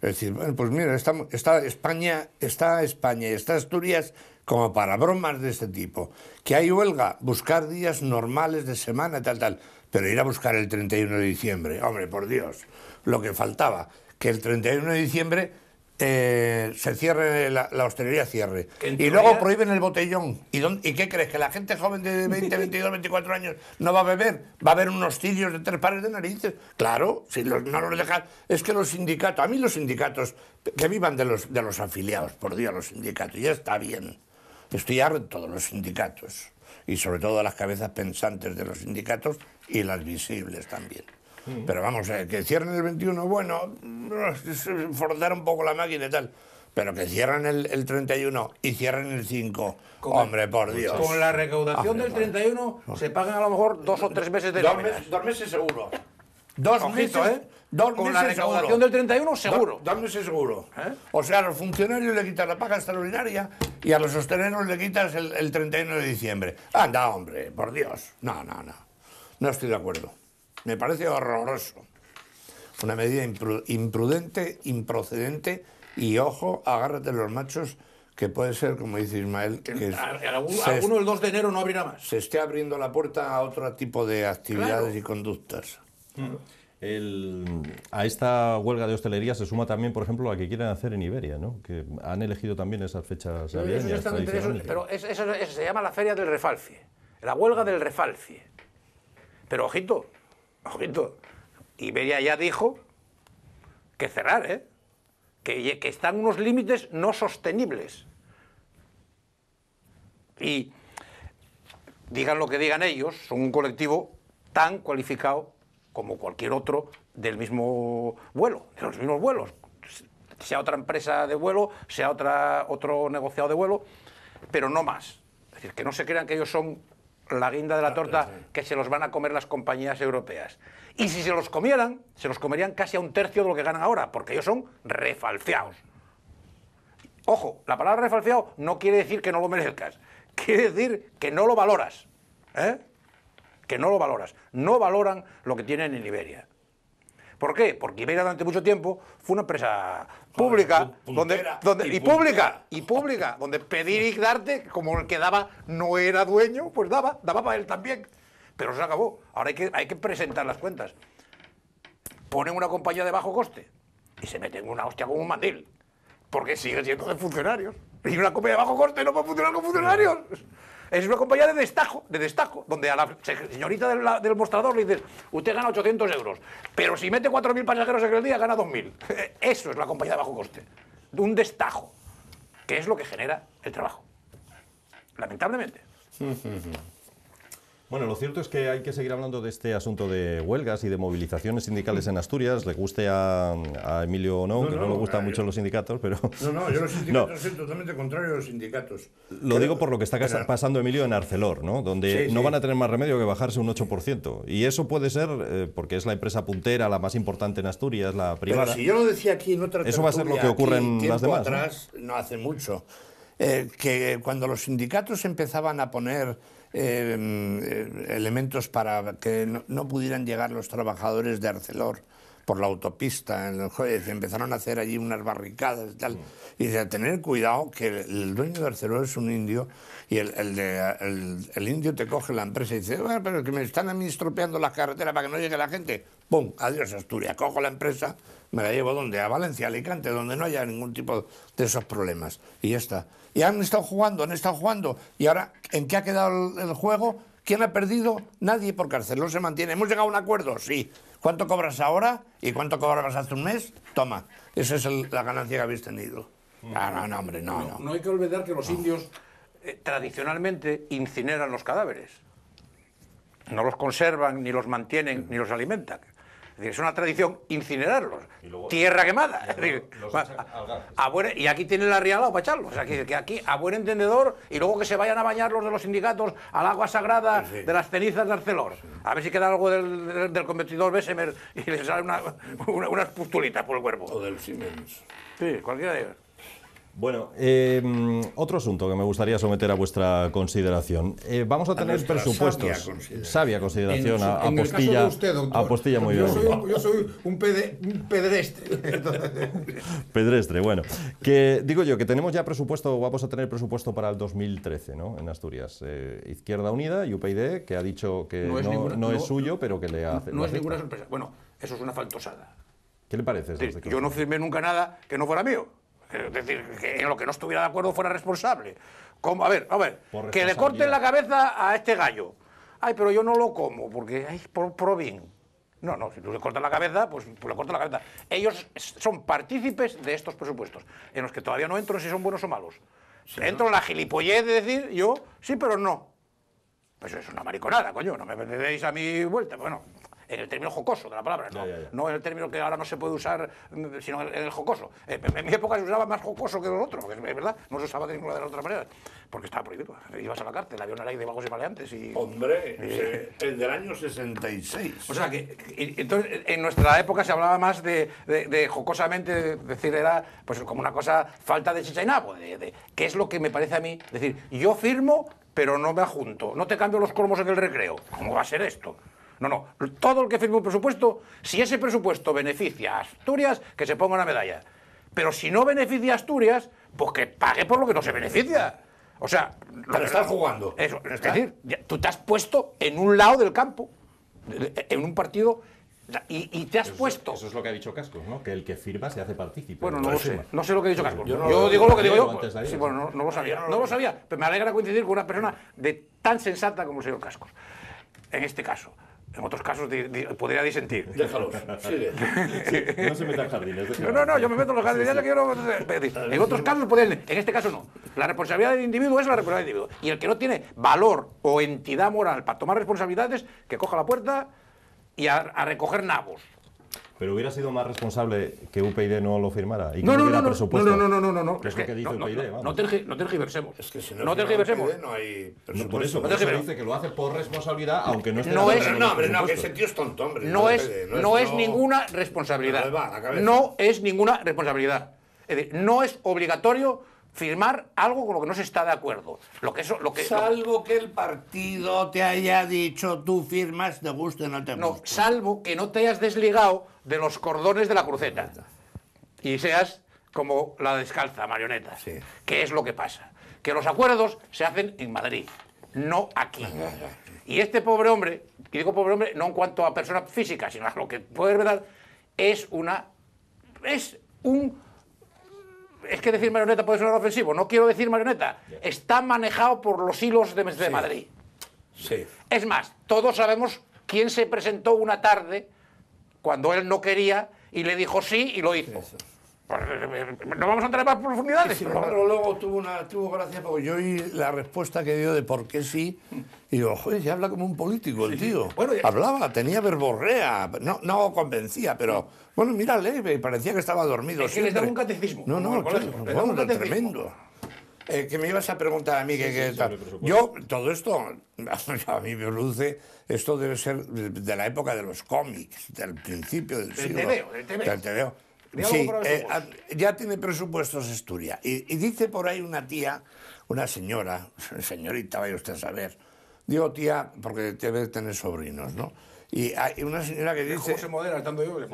Es decir, bueno, pues mira, está, España, está España y está Asturias como para bromas de este tipo. Que hay huelga, buscar días normales de semana, y tal, tal. Pero ir a buscar el 31 de diciembre, hombre, por Dios, lo que faltaba, que el 31 de diciembre eh, se cierre, la, hostelería cierre. Y luego prohíben el botellón. ¿Y, ¿Y qué crees? ¿Que la gente joven de 20, 22, 24 años no va a beber? ¿Va a haber unos cilios de tres pares de narices? Claro, si no los dejan. Es que los sindicatos, a mí los sindicatos, que vivan de los, de los afiliados, por Dios, los sindicatos, ya está bien. Estoy harto de todos los sindicatos y sobre todo a las cabezas pensantes de los sindicatos y las visibles también. Mm. Pero vamos, eh, que cierren el 21, bueno, forzar un poco la máquina y tal. Pero que cierren el, 31 y cierren el 5, hombre, por Dios. Con la recaudación del 31 ah, se pagan a lo mejor dos o tres meses de dos, dos meses seguro. Dos ¿eh? con la recaudación del 31 seguro. ese seguro. ¿Eh? O sea, a los funcionarios le quitas la paga extraordinaria y a los sosteneros le quitas el, 31 de diciembre. Anda, hombre, por Dios. No, no, no. No estoy de acuerdo. Me parece horroroso. Una medida imprudente, improcedente y, ojo, agárrate los machos, que puede ser, como dice Ismael, que alguno, el 2 de enero no abrirá más. Se esté abriendo la puerta a otro tipo de actividades y conductas. Mm a esta huelga de hostelería se suma también, por ejemplo, la que quieren hacer en Iberia, ¿no? que han elegido también esas fechas pero Eso, se llama la feria del refalcie, la huelga del refalcie. Pero ojito, ojito, Iberia ya dijo que cerrar, ¿eh? que, que están unos límites no sostenibles. Y digan lo que digan ellos, son un colectivo tan cualificado como cualquier otro del mismo vuelo, de los mismos vuelos, sea otra empresa de vuelo, sea otra, otro negociado de vuelo, pero no más. Es decir, que no se crean que ellos son la guinda de la torta que se los van a comer las compañías europeas. Y si se los comieran, se los comerían casi a un tercio de lo que ganan ahora, porque ellos son refalceados. Ojo, la palabra refalfeado no quiere decir que no lo merezcas, quiere decir que no lo valoras. ¿eh? que no lo valoras. No valoran lo que tienen en Iberia. ¿Por qué? Porque Iberia durante mucho tiempo fue una empresa pública donde, donde y, pública y pública donde pedir y darte como el que daba no era dueño pues daba daba para él también pero se acabó ahora hay que hay que presentar las cuentas ponen una compañía de bajo coste y se meten una hostia con un mandil porque sigue siendo de funcionarios y una compañía de bajo coste no puede funcionar con funcionarios es una compañía de destajo, de destajo, donde a la señorita del, mostrador le dices, usted gana 800 euros, pero si mete 4.000 pasajeros en el día, gana 2.000. Eso es la compañía de bajo coste. Un destajo, que es lo que genera el trabajo. Lamentablemente. Bueno, lo cierto es que hay que seguir hablando de este asunto de huelgas y de movilizaciones sindicales en Asturias. Le guste a, Emilio o no, que no, le gustan eh, mucho los sindicatos, pero... No, no, yo los sindicatos no. soy totalmente contrario a los sindicatos. Lo digo por lo que está pasando Emilio en Arcelor, ¿no? Donde no van a tener más remedio que bajarse un 8%. Y eso puede ser, eh, porque es la empresa puntera, la más importante en Asturias, la privada. Pero si yo lo decía aquí en otra Eso va a ser lo que ocurre en las demás. no hace mucho, eh, que cuando los sindicatos empezaban a poner eh, elementos para que no, pudieran llegar los trabajadores de Arcelor por la autopista, en eh, empezaron a hacer allí unas barricadas y tal. Mm. Y dice, tener cuidado que el, dueño de Arcelor es un indio y el, el, indio te coge la empresa y dice, ah, pero que me están a estropeando las carreteras para que no llegue la gente. ¡Pum! Adiós Asturias. Cojo la empresa, me la llevo donde? A Valencia, Alicante, donde no haya ningún tipo de esos problemas. Y ya está y han estado jugando, han estado jugando, y ahora, ¿en qué ha quedado el, juego? ¿Quién ha perdido? Nadie por cárcel, se mantiene. ¿Hemos llegado a un acuerdo? Sí. ¿Cuánto cobras ahora y cuánto cobras hace un mes? Toma, esa es la ganancia que habéis tenido. Mm. Ah, no, no, hombre, no, no. No, hay que olvidar que los indios eh, tradicionalmente incineran los cadáveres. No los conservan, ni los mantienen, ni los alimentan es una tradición incinerarlos. tierra quemada. Y, aquí tienen la riala para echarlos. O que, aquí, a buen entendedor, y luego que se vayan a bañar los de los sindicatos al agua sagrada de las cenizas de Arcelor. A ver si queda algo del, del, convertidor Bessemer y les sale una, unas pustulitas por el cuerpo. O del Siemens. Sí, cualquiera de ellos. Bueno, em, otro asunto que me gustaría someter a vuestra consideración. Eh, vamos a, tener presupuestos. Sabia, consideración, a, muy bien. Soy yo soy un, pedrestre. pedrestre, bueno. Que digo yo que tenemos ya presupuesto, vamos a tener presupuesto para el 2013, ¿no? En Asturias. Eh, Izquierda Unida y UPyD, que ha dicho que no, es, suyo, pero que le hace. No es ninguna sorpresa. Bueno, eso es una faltosada. ¿Qué le parece? Este yo no firmé nunca nada que no fuera mío. Es decir, que en lo que no estuviera de acuerdo fuera responsable. ¿Cómo? A ver, a ver, que le corten la cabeza a este gallo. Ay, pero yo no lo como, porque, ay, por, bien. No, no, si tú le cortas la cabeza, pues, pues, le cortas la cabeza. Ellos son partícipes de estos presupuestos, en los que todavía no entro si son buenos o malos. Sí, entro en la gilipollez de decir yo, sí, pero no. Pues eso es una mariconada, coño, no me vendéis a mi vuelta. Bueno, en el término jocoso de la palabra, no, en el término que ahora no se puede usar, mm, sino en el jocoso. En mi época se usaba más jocoso que los otros, porque es verdad, no se usaba de ninguna de las otras maneras, porque estaba prohibido. Ibas a la cárcel, había una ley de vagos y maleantes. Y, Hombre, el del año 66. O sea que, entonces, en nuestra época se hablaba más de, jocosamente, decir, era pues como una cosa falta de chichainabo, de, es lo que me parece a mí, decir, yo firmo, pero no me ajunto, no te cambio los colmos en el recreo. ¿Cómo va a ser esto? No, no, todo el que firme un presupuesto, si ese presupuesto beneficia a Asturias, que se ponga una medalla. Pero si no beneficia a Asturias, pues que pague por lo que no se beneficia. O sea, lo estás jugando. Eso, es ¿Ah? decir, tú te has puesto en un lado del campo, en un partido y, te has puesto. Eso es lo que ha dicho Cascos, ¿no? Que el que firma se hace partícipe. Bueno, no lo sé. No sé lo que ha dicho Cascos. Yo, digo lo que digo yo. sí, bueno, no, lo sabía. No lo sabía. Pero me alegra coincidir con una persona de tan sensata como el señor Cascos. En este caso. En otros casos podría disentir. Déjalos, sigue. no se metan jardines. No, no, no, yo me meto en los jardines, En otros casos podría en este caso no. La responsabilidad del individuo es la responsabilidad del individuo. Y el que no tiene valor o entidad moral para tomar responsabilidades, que coja la puerta y a recoger nabos. Pero hubiera sido más responsable que UPyD no lo firmara y que no, no, no, no, presupuesto. No, no, no, no, no, no. Pero es que, dice no, UPyD, no, no, no, tergiversemos. si no, no tergiversemos. UPyD no hay presupuesto. por eso, dice que lo hace por responsabilidad, aunque no esté no es, No, hombre, no, que ese tío es tonto, hombre. No, es, ninguna responsabilidad. No es ninguna responsabilidad. Es decir, no es obligatorio firmar algo con lo que no se está de acuerdo. salvo que el partido te haya dicho tú firmas, te gusta o no te No, salvo que no te hayas desligado de los cordones de la cruceta y seas como la descalza marioneta, ¿Qué es lo que pasa. Que los acuerdos se hacen en Madrid, no aquí. Y este pobre hombre, y digo pobre hombre no en cuanto a persona física, sino a lo que puede verdad, es una... es un... Es que decir marioneta puede ser ofensivo, no quiero decir marioneta. Está manejado por los hilos de, Madrid. Sí. Es más, todos sabemos quién se presentó una tarde cuando él no quería y le dijo sí y lo hizo. Pues, eh, eh, no vamos a entrar en más profundidades. Pero luego tuvo una tuvo gracia porque yo oí la respuesta que dio de por qué sí. Y digo, joder, se habla como un político el tío. Hablaba, tenía verborrea, no, convencía, pero bueno, mírale, parecía que estaba dormido. Es que un catecismo. No, no, claro, tremendo. Eh, que me ibas a preguntar a mí Yo, todo esto, a mí me produce esto debe ser de la época de los cómics, del principio del, siglo. del Sí, eh, ya tiene presupuestos Esturia. Y, dice por ahí una tía, una señora, señorita, vaya usted a saber. Digo tía, porque debe tener sobrinos, ¿no? Y hay una señora que dice. ¿Cómo se modera? Tanto yo, que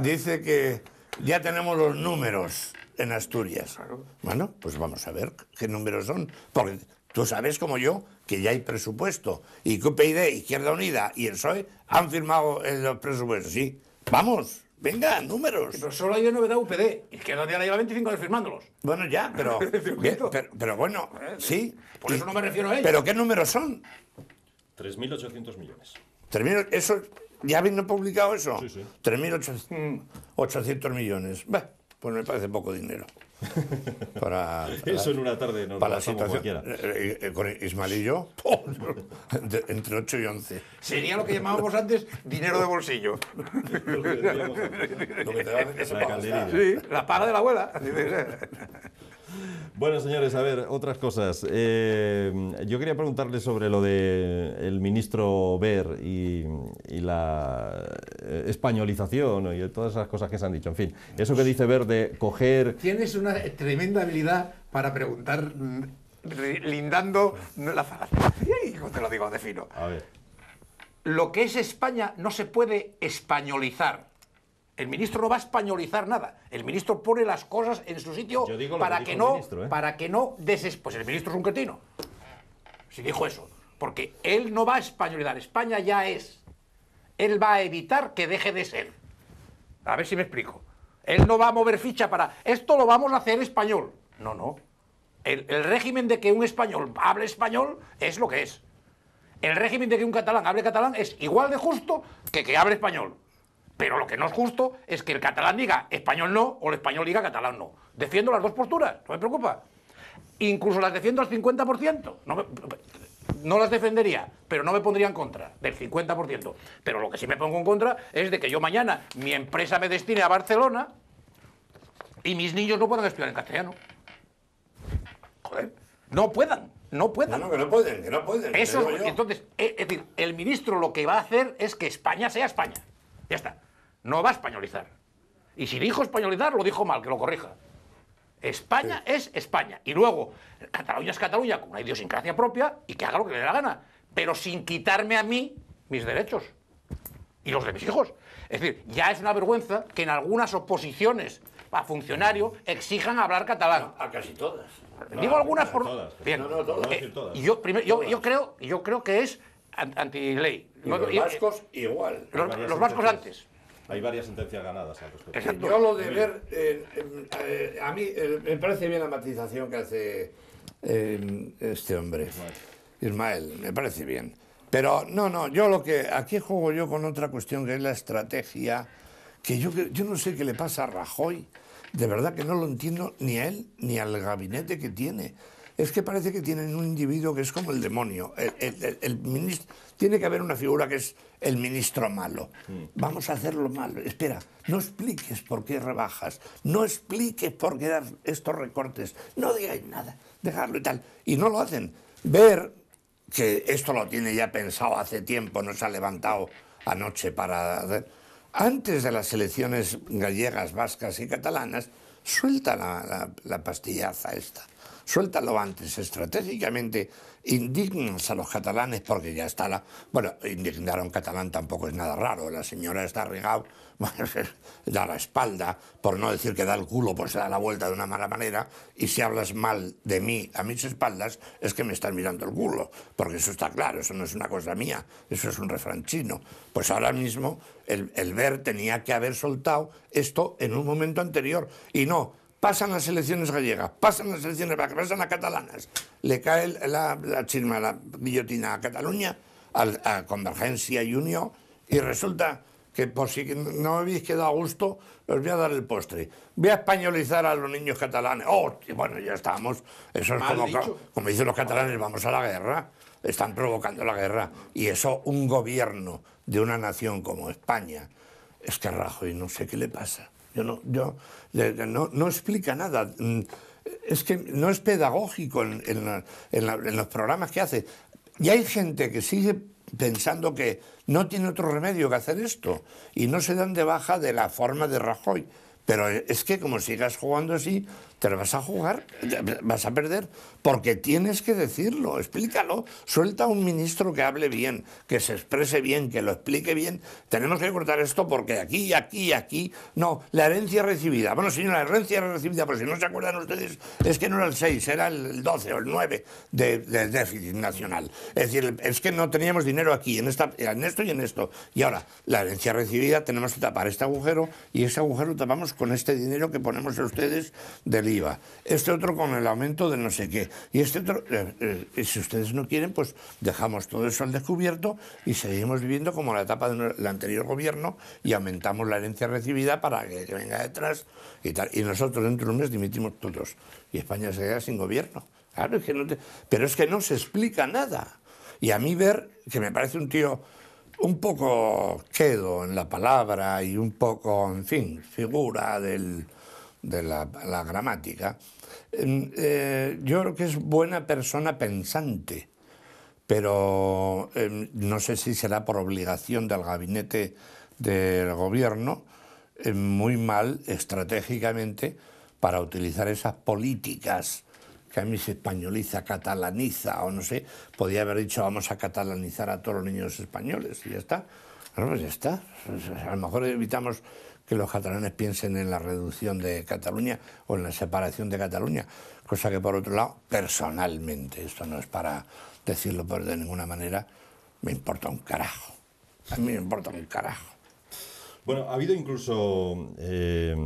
Dice que ya tenemos los números en Asturias. Bueno, pues vamos a ver qué números son. Porque tú sabes como yo que ya hay presupuesto. Y QPID, Izquierda Unida y el PSOE han firmado los presupuestos. Sí, vamos. Venga, números. Pero solo hay una novedad UPD. Izquierda Unida lleva 25 años firmándolos. Bueno, ya, pero, pero, bueno, eh, sí. Por eso no me refiero a ellos. ¿Pero qué números son? 3.800 millones. termino eso ¿Ya habiendo publicado eso? Sí, sí. 3.800 millones. Bah, pues me parece poco dinero. Para, eso en una tarde no para la situación eh, eh, con Ismael y yo entre 8 y 11 sería lo que llamábamos antes dinero de bolsillo lo que, la, la paga de la abuela bueno, señores, a ver, otras cosas. Eh, yo quería preguntarle sobre lo del el ministro Ver y, la eh, españolización y todas esas cosas que se han dicho. En fin, eso que dice Ver de coger... Tienes una tremenda habilidad para preguntar mm, lindando la falacia. Y te lo digo, A ver. Lo que es España no se puede españolizar. El ministro no va a españolizar nada. El ministro pone las cosas en su sitio para que, no, ¿eh? para que no deses... Pues el ministro es un cretino. Si dijo eso. Porque él no va a españolizar. España ya es. Él va a evitar que deje de ser. A ver si me explico. Él no va a mover ficha para... Esto lo vamos a hacer español. No, no. El, el régimen de que un español hable español es lo que es. El régimen de que un catalán hable catalán es igual de justo que que hable español. Pero lo que no es justo es que el catalán diga español no o el español diga catalán no. Defiendo las dos posturas, no me preocupa. Incluso las defiendo al 50%. No, las defendería, pero no me pondría en contra del 50%. Pero lo que sí me pongo en contra es de que yo mañana mi empresa me destine a Barcelona y mis niños no puedan estudiar en castellano. Joder, no puedan, no puedan. No, no, que no pueden, que no pueden. Eso, entonces, eh, es decir, el ministro lo que va a hacer es que España sea España. Ya está no va a españolizar. Y si dijo españolizar, lo dijo mal, que lo corrija. España es España. Y luego, Cataluña es Cataluña con una idiosincrasia propia y que haga lo que le dé la gana, pero sin quitarme a mí mis derechos y los de mis hijos. Es decir, ya es una vergüenza que en algunas oposiciones a funcionarios exijan hablar catalán. a casi todas. Digo algunas por. Todas, Bien. No, eh, todas, Yo, yo, creo, yo creo que es antiley. Los vascos igual. los vascos antes hay varias sentencias ganadas al respecto. Yo lo de ver, eh, eh, eh, a mí me parece bien la matización que hace este hombre, Ismael. me parece bien. Pero no, no, yo lo que aquí juego yo con otra cuestión que es la estrategia, que yo, yo no sé qué le pasa a Rajoy, de verdad que no lo entiendo ni a él ni al gabinete que tiene es que parece que tienen un individuo que es como el demonio. El, ministro, tiene que haber una figura que es el ministro malo. Mm. Vamos a hacerlo malo. Espera, no expliques por qué rebajas, no expliques por qué dar estos recortes, no digáis nada, dejarlo y tal. Y no lo hacen. Ver que esto lo tiene ya pensado hace tiempo, no se ha levantado anoche para... Antes de las elecciones gallegas, vascas y catalanas, suelta la pastillaza esta suéltalo antes estratégicamente, indignas a los catalanes porque ya está la... Bueno, indignar a un catalán tampoco es nada raro, la señora está regado, da la espalda, por no decir que da el culo, pues se da la vuelta de una mala manera, y si hablas mal de mí a mis espaldas es que me están mirando el culo, porque eso está claro, eso no es una cosa mía, eso es un refrán chino. Pues ahora mismo el, el ver tenía que haber soltado esto en un momento anterior, y no, pasan las elecciones gallegas, pasan las elecciones pasan las catalanas, le cae la, chisma, la guillotina a Cataluña, a, Convergencia y Unión, y resulta que por si no me habéis quedado a gusto, os voy a dar el postre. Voy a españolizar a los niños catalanes. Oh, bueno, ya estamos. Eso es como, como dicen los catalanes, vamos a la guerra. Están provocando la guerra. Y eso un gobierno de una nación como España, es que y no sé qué le pasa. Yo no, yo, no, explica nada. Mm, es que no es pedagógico en, los programas que hace. Y hay gente que sigue pensando que no tiene otro remedio que hacer esto y no se dan de baja de la forma de Rajoy. Pero es que como sigas jugando así, te vas a jugar, vas a perder porque tienes que decirlo, explícalo, suelta un ministro que hable bien, que se exprese bien, que lo explique bien, tenemos que cortar esto porque aquí, aquí, aquí, no, la herencia recibida, bueno, señora, la herencia recibida, pero pues si no se acuerdan ustedes, es que no era el 6, era el 12 o el 9 del déficit nacional, es decir, es que no teníamos dinero aquí, en, esta, en esto y en esto, y ahora, la herencia recibida tenemos que tapar este agujero y ese agujero tapamos con este dinero que ponemos a ustedes del IVA, este otro con el aumento de no sé qué, y este eh, eh, si ustedes no quieren, pues dejamos todo eso al descubierto y seguimos viviendo como la etapa del anterior gobierno y aumentamos la herencia recibida para que, venga detrás y nosotros dentro de un mes dimitimos todos y España se queda sin gobierno. Pero es que no se explica nada. Y a mí ver, que me parece un tío un poco quedo en la palabra y un poco, en fin, figura del de la, gramática, eh, yo creo que es buena persona pensante, pero em, no sé si será por obligación del gabinete del gobierno, eh, muy mal estratégicamente para utilizar esas políticas que a mí se españoliza, catalaniza, o no sé, podía haber dicho vamos a catalanizar a todos los niños españoles y ya está. Bueno, pues ya está. A lo mejor evitamos que los catalanes piensen en la reducción de Cataluña o en la separación de Cataluña, cosa que por otro lado, personalmente, esto no es para decirlo por de ninguna manera, me importa un carajo. A mí me importa un carajo. Bueno, ha habido incluso eh,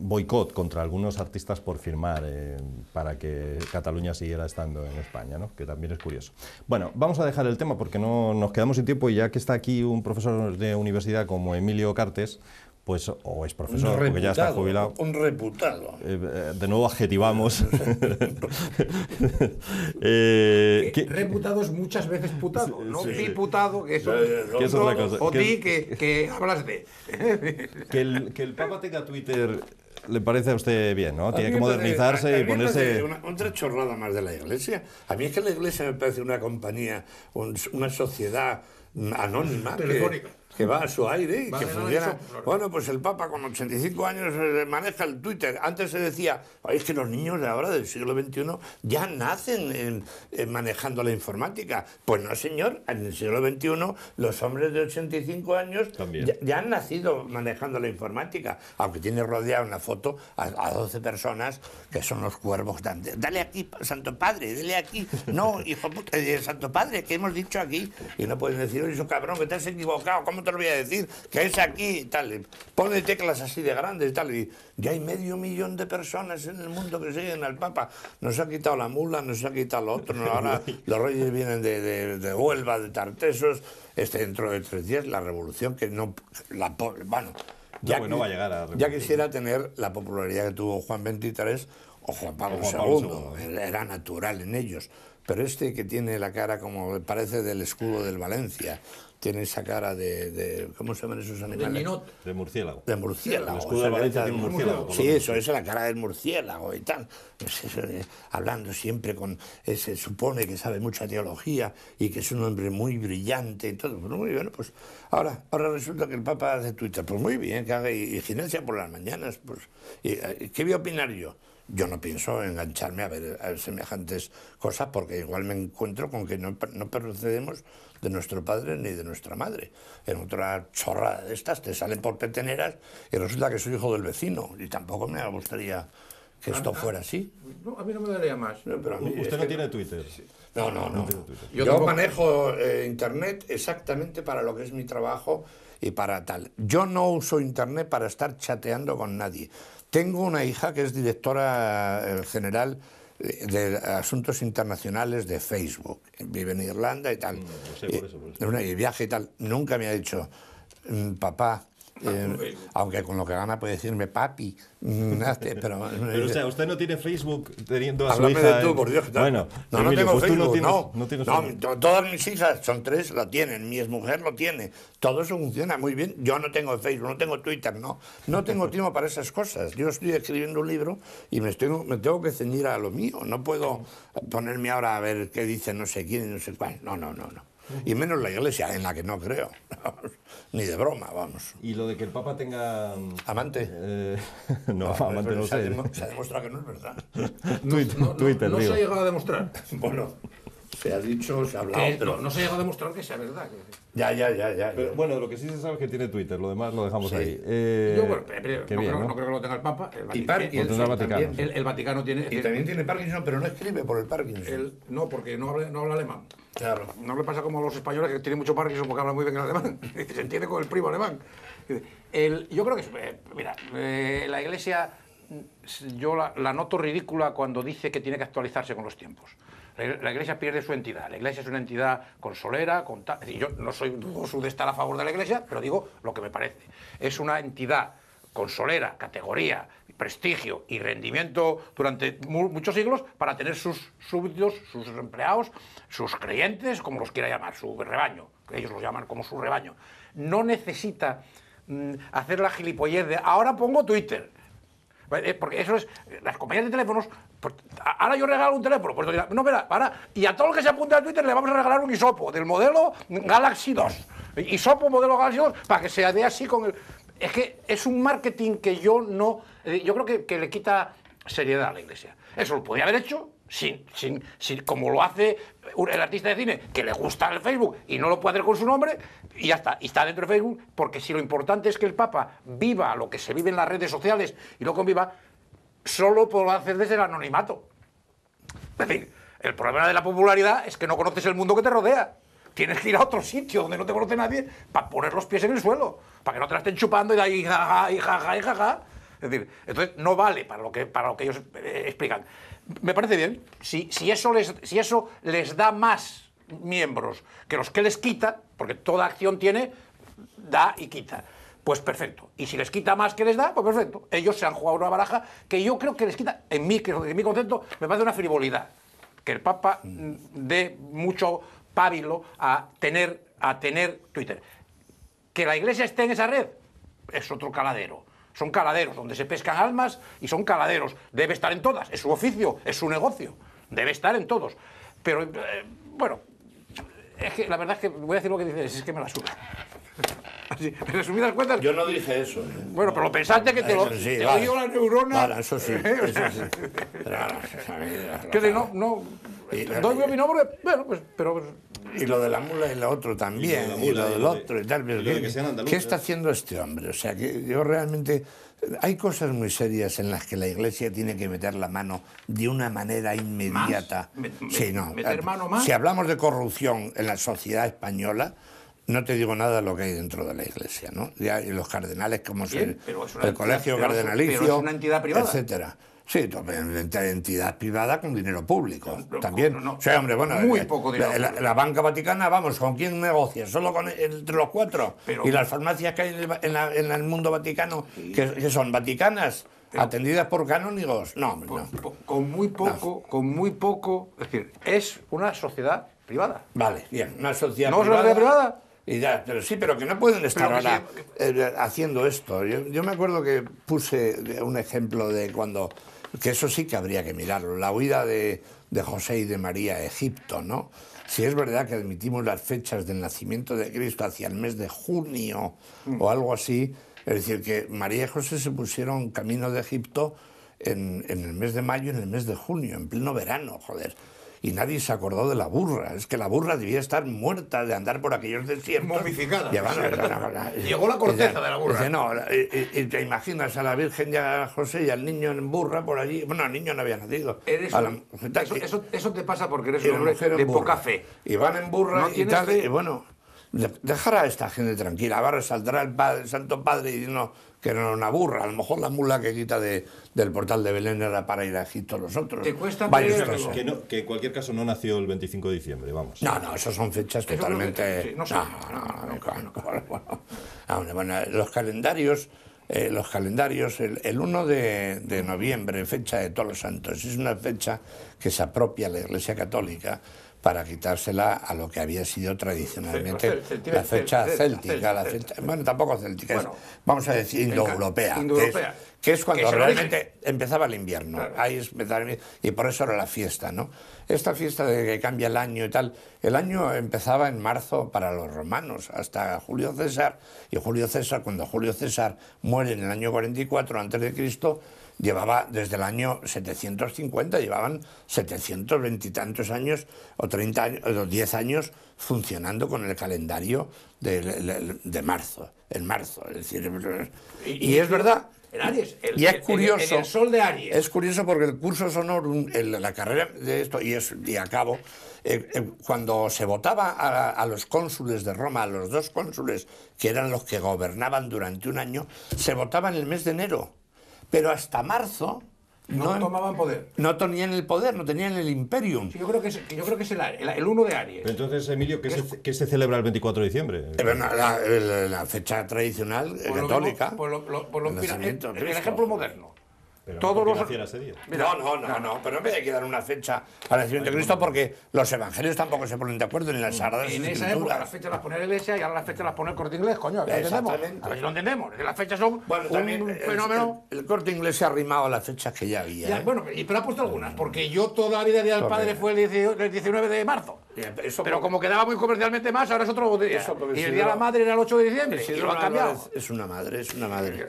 boicot contra algunos artistas por firmar eh, para que Cataluña siguiera estando en España, ¿no? que también es curioso. Bueno, vamos a dejar el tema porque no nos quedamos sin tiempo y ya que está aquí un profesor de universidad como Emilio Cartes, pues o es profesor, ya está jubilado. Un reputado. Eh, eh, de nuevo adjetivamos. Eh, reputado es reputados muchas veces putado, no diputado, que, eso, es otra cosa. O ti que, que, hablas de. que, el, Papa tenga Twitter le parece a usted bien, ¿no? Tiene que modernizarse y ponerse... otra chorrada más de la Iglesia. A mí es que la Iglesia me parece una compañía, una sociedad anónima. Telefónica que va a su aire y que funciona. bueno, pues el Papa con 85 años eh, maneja el Twitter. Antes se decía, es que los niños de ahora del siglo XXI ya nacen manejando la informática. Pues no, señor, en el siglo XXI los hombres de 85 años ya, han nacido manejando la informática, aunque tiene rodeada una foto a, 12 personas que son los cuervos. Dante. Dale aquí, Santo Padre, dale aquí. No, hijo puta, eh, Santo Padre, ¿qué hemos dicho aquí. Y no pueden decir, oye, cabrón, que te has equivocado, ¿cómo te lo voy a decir, que es aquí tal. Pone teclas así de grandes y tal. Y ya hay medio millón de personas en el mundo que siguen al Papa. Nos ha quitado la mula, nos ha quitado lo otro. Ahora los reyes vienen de, de, Huelva, de Tartesos. Este, dentro de tres días, la revolución que no... La, bueno, ya, no, va a llegar ya quisiera tener la popularidad que tuvo Juan XXIII o Juan Pablo, II. Era natural en ellos pero este que tiene la cara como parece del escudo del Valencia, tiene esa cara de, ¿Cómo se llaman esos animales? De minot. De murciélago. De murciélago. El escudo de Valencia murciélago. Sí, eso, esa es la cara del murciélago y tal. Pues eh, hablando siempre con... se supone que sabe mucha teología y que es un hombre muy brillante y todo. Pues muy bien, pues ahora, ahora resulta que el Papa hace Twitter. Pues muy bien, que haga y, por las mañanas. pues eh, ¿Qué voy a opinar yo? yo no pienso engancharme a ver, a semejantes cosas porque igual me encuentro con que no, no, procedemos de nuestro padre ni de nuestra madre. En otra chorrada de estas te salen por peteneras y resulta que soy hijo del vecino y tampoco me gustaría que esto ah, ah. fuera así. No, a mí no me daría más. No, pero mí, Usted no tiene Twitter. No, no, no. Yo, manejo eh, Internet exactamente para lo que es mi trabajo y para tal. Yo no uso Internet para estar chateando con nadie. Tengo una hija que es directora eh, general eh, de asuntos internacionales de Facebook. Vive en Irlanda y tal. No, mm, sé, por eso. Y y tal. Nunca me ha dicho, mm, papá, Ah, pues eh, aunque con lo que gana puede decirme papi. Mm. Pero, eh, eh, usted no tiene Facebook teniendo a De tú, por Dios, no, bueno, no, no tengo pues Facebook, no, no, todas mis hijas, son tres, la tienen, mi mujer lo tiene. Todo eso funciona muy bien. Yo no tengo Facebook, no tengo Twitter, no. No tengo tiempo para esas cosas. Yo estoy escribiendo un libro y me, estoy, me tengo que ceñir a lo mío. No puedo ponerme ahora a ver qué dice no sé quién, no sé cuál. No, no, no, no. Y menos la iglesia, en la que no creo. Ni de broma, vamos. Y lo de que el Papa tenga... Mm, amante. Eh, no, amante no se sé. se ha demostrado que no es verdad. Twitter, no, Twitter, no se ha llegado a demostrar. bueno se ha dicho, se ha hablado. Eh, no, se ha llegado a demostrar que sea verdad. Ya, ya, ya, ya. Pero, bueno, lo que sí se sabe es que tiene Twitter, lo demás lo dejamos ahí. Yo eh, bueno, no, creo, ¿no? creo que lo tenga el Papa. El y El, Vaticano, tiene. Y eh, también tiene Parkinson, pero no escribe por el Parkinson. no, porque no habla, no habla alemán. Claro. No le pasa como a los españoles que tienen mucho Parkinson porque hablan muy bien el alemán. se entiende con el primo alemán. yo creo que, mira, la iglesia yo la, noto ridícula cuando dice que tiene que actualizarse con los tiempos la Iglesia pierde su entidad. La Iglesia es una entidad consolera, con yo no soy dudoso de estar a favor de la Iglesia, pero digo lo que me parece. Es una entidad consolera, categoría, prestigio y rendimiento durante muchos siglos para tener sus súbditos, sus empleados, sus creyentes, como los quiera llamar, su rebaño, que ellos los llaman como su rebaño. No necesita mm, hacer la gilipollez de ahora pongo Twitter, eh, porque eso es. Las compañías de teléfonos. ahora yo regalo un teléfono. no, Y a todo el que se apunte a Twitter le vamos a regalar un isopo del modelo Galaxy 2. Isopo modelo Galaxy 2. Para que se dé así con el. Es que es un marketing que yo no. Eh, yo creo que, que le quita seriedad a la iglesia. Eso lo podía haber hecho sin, sin, sin, como lo hace el artista de cine, que le gusta el Facebook y no lo puede hacer con su nombre, y ya está, y está dentro de Facebook, porque si lo importante es que el Papa viva lo que se vive en las redes sociales y lo conviva, solo puede hacer desde el anonimato. es decir el problema de la popularidad es que no conoces el mundo que te rodea. Tienes que ir a otro sitio donde no te conoce nadie para poner los pies en el suelo, para que no te la estén chupando y de ahí... jaja, es decir, entonces no vale para lo que, para lo que ellos eh, explican. Me parece bien, si, eso les, si eso les da más miembros que los que les quita, porque toda acción tiene, da y quita. Pues perfecto. Y si les quita más que les da, pues perfecto. Ellos se han jugado una baraja que yo creo que les quita, en mi, en mi concepto, me parece una frivolidad. Que el Papa mm, dé mucho pábilo a tener, a tener Twitter. Que la Iglesia esté en esa red es otro caladero son caladeros, donde se pescan almas y son caladeros. Debe estar en todas, es su oficio, es su negocio, debe estar en todos. Pero, eh, bueno, es que la verdad es que voy a decir lo que dices, es que me la suda. en resumidas cuentas. Yo no dije eso. ¿eh? Bueno, pero pensaste que te lo, sí, te lo dio la neurona. eso sí. Eso sí. no, no y eh, eh, mi nombre, pues, pero... Pues, y lo de la mula y lo otro también, y, lo del otro y tal. ¿Qué está haciendo este hombre? O sea, que yo realmente... Hay cosas muy serias en las que la Iglesia tiene que meter la mano de una manera inmediata. no. Eh, si hablamos de corrupción en la sociedad española, no te digo nada de lo que hay dentro de la iglesia, ¿no? y los cardenales, como el colegio cardenalicio, una entidad privada. etcétera. Sí, entidad privada con dinero público. también. muy poco dinero. La, banca vaticana, vamos, ¿con quién negocia? Solo con, entre los cuatro. y las farmacias que hay en, el mundo vaticano, que, son vaticanas, atendidas por canónigos. No, pues, con muy poco, con muy poco. Es decir, es una sociedad privada. Vale, bien, una sociedad privada. ¿No es una sociedad privada? sí, pero que no pueden estar ahora eh, haciendo esto. yo me acuerdo que puse un ejemplo de cuando que eso sí que habría que mirarlo, la huida de, de José y de María a Egipto, ¿no? Si es verdad que admitimos las fechas del nacimiento de Cristo hacia el mes de junio mm. o algo así, es decir, que María y José se pusieron camino de Egipto en, en, el mes de mayo, en el mes de junio, en pleno verano, joder y nadie se acordó de la burra. Es que la burra debía estar muerta de andar por aquellos desiertos. Momificada. Llegó la corteza de la burra. y, eh, eh, eh, te imaginas a la Virgen y José y al niño en burra por allí. Bueno, el niño no había nacido. Eres eso, eso, te pasa porque eres un hombre de poca fe. Y van en burra y tal. Y bueno, dejará a esta gente tranquila. Ahora saldrá el, padre, el Santo Padre y no, que no una burra. A lo mejor la mula que quita del portal de Belén era para ir a Egipto los otros. cuesta que, en cualquier caso no nació el 25 de diciembre, vamos. No, no, esas son fechas totalmente... no, no, no, ah, los calendarios... Eh, los calendarios, el, 1 de, de noviembre, fecha de todos los santos, es una fecha que se apropia la Iglesia Católica para quitársela a lo que había sido tradicionalmente la fecha céltica, bueno, tampoco céltica, vamos a decir indoeuropea, que, es, cuando realmente empezaba el invierno, ahí y por eso era la fiesta, ¿no? Esta fiesta de que cambia el año y tal, el año empezaba en marzo para los romanos, hasta Julio César, y Julio César, cuando Julio César muere en el año 44 a.C llevaba desde el año 750, llevaban 720 y tantos años o 30 años, o 10 años funcionando con el calendario de, marzo, en marzo. Es decir, y, es verdad. Aries, y es curioso, sol de Aries. Es curioso porque el curso sonor, la carrera de esto, y, es, y acabo, eh, eh, cuando se votaba a, a, los cónsules de Roma, a los dos cónsules que eran los que gobernaban durante un año, se votaba en el mes de enero pero hasta marzo no, em- tomaban poder. No tenían el poder, no tenían el imperium. yo creo que es, yo creo que es el, 1 de Aries. Entonces, Emilio, ¿qué, se, celebra el 24 de diciembre? Eh, la, fecha tradicional católica. por por el ejemplo moderno todos los... no, no, no, no, pero no me hay que dar una fecha al el de Cristo porque los evangelios tampoco se ponen de acuerdo ni las sagradas En esa época las fechas las pone la iglesia y ahora las fechas las pone el corte inglés, coño. ¿a entendemos? ver si lo entendemos. Las fechas son un fenómeno. El, corte inglés se ha arrimado a las fechas que ya había. Ya, ¿eh? Bueno, pero ha puesto algunas, mm. porque yo toda la vida el Día del Padre fue el 19 de marzo pero como quedaba muy comercialmente más, ahora es otro día. y el Día de la Madre era el 8 de diciembre. lo cambiado. Es una madre, es una madre.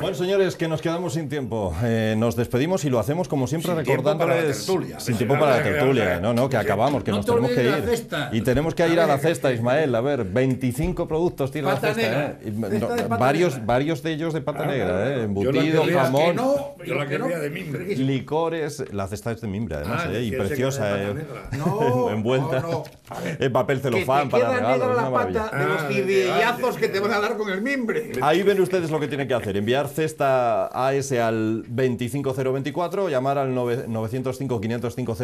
Bueno, señores, que nos quedamos sin tiempo. Eh, nos despedimos y lo hacemos como siempre sin recordándoles. Tiempo para la sin tiempo para la tertulia. No, no, que acabamos, que nos tenemos que ir. Y tenemos que ir a la cesta, Ismael. A ver, 25 productos tiene la cesta. Eh. varios, varios de ellos de pata ah, negra. Eh. Embutido, jamón. yo la quería de mimbre. Licores. La cesta es de mimbre, además. Ah, ¿eh? Y preciosa. ¿eh? No. vuelta en papel celofán que te para regalos. la pata de los que te van a dar con el mimbre. Ahí ven ustedes lo que tienen que hacer. Enviar cesta AS al 25024, llamar al 905 505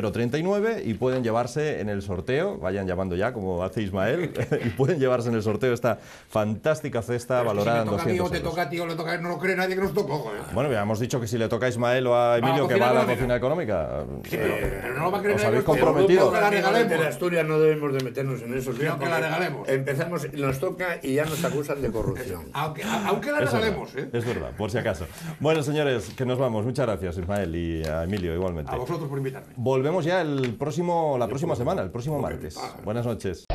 y pueden llevarse en el sorteo, vayan llamando ya como hace Ismael, y pueden llevarse en el sorteo esta fantástica cesta valorada te toca a ti no nadie que nos Bueno, ya hemos dicho que si le toca a Ismael o a Emilio que va a la cocina económica. Sí, pero no lo va a creer. habéis comprometido de Asturias no debemos de meternos en eso. Sino aunque la regalemos. Empezamos, nos toca y ya nos acusan de corrupción. aunque, aunque la regalemos, ¿eh? Es verdad, por si acaso. Bueno, señores, que nos vamos. Muchas gracias, Ismael y a Emilio igualmente. A vosotros por invitarme. Volvemos ya el próximo, la próxima semana, el próximo martes. Ah, Buenas noches.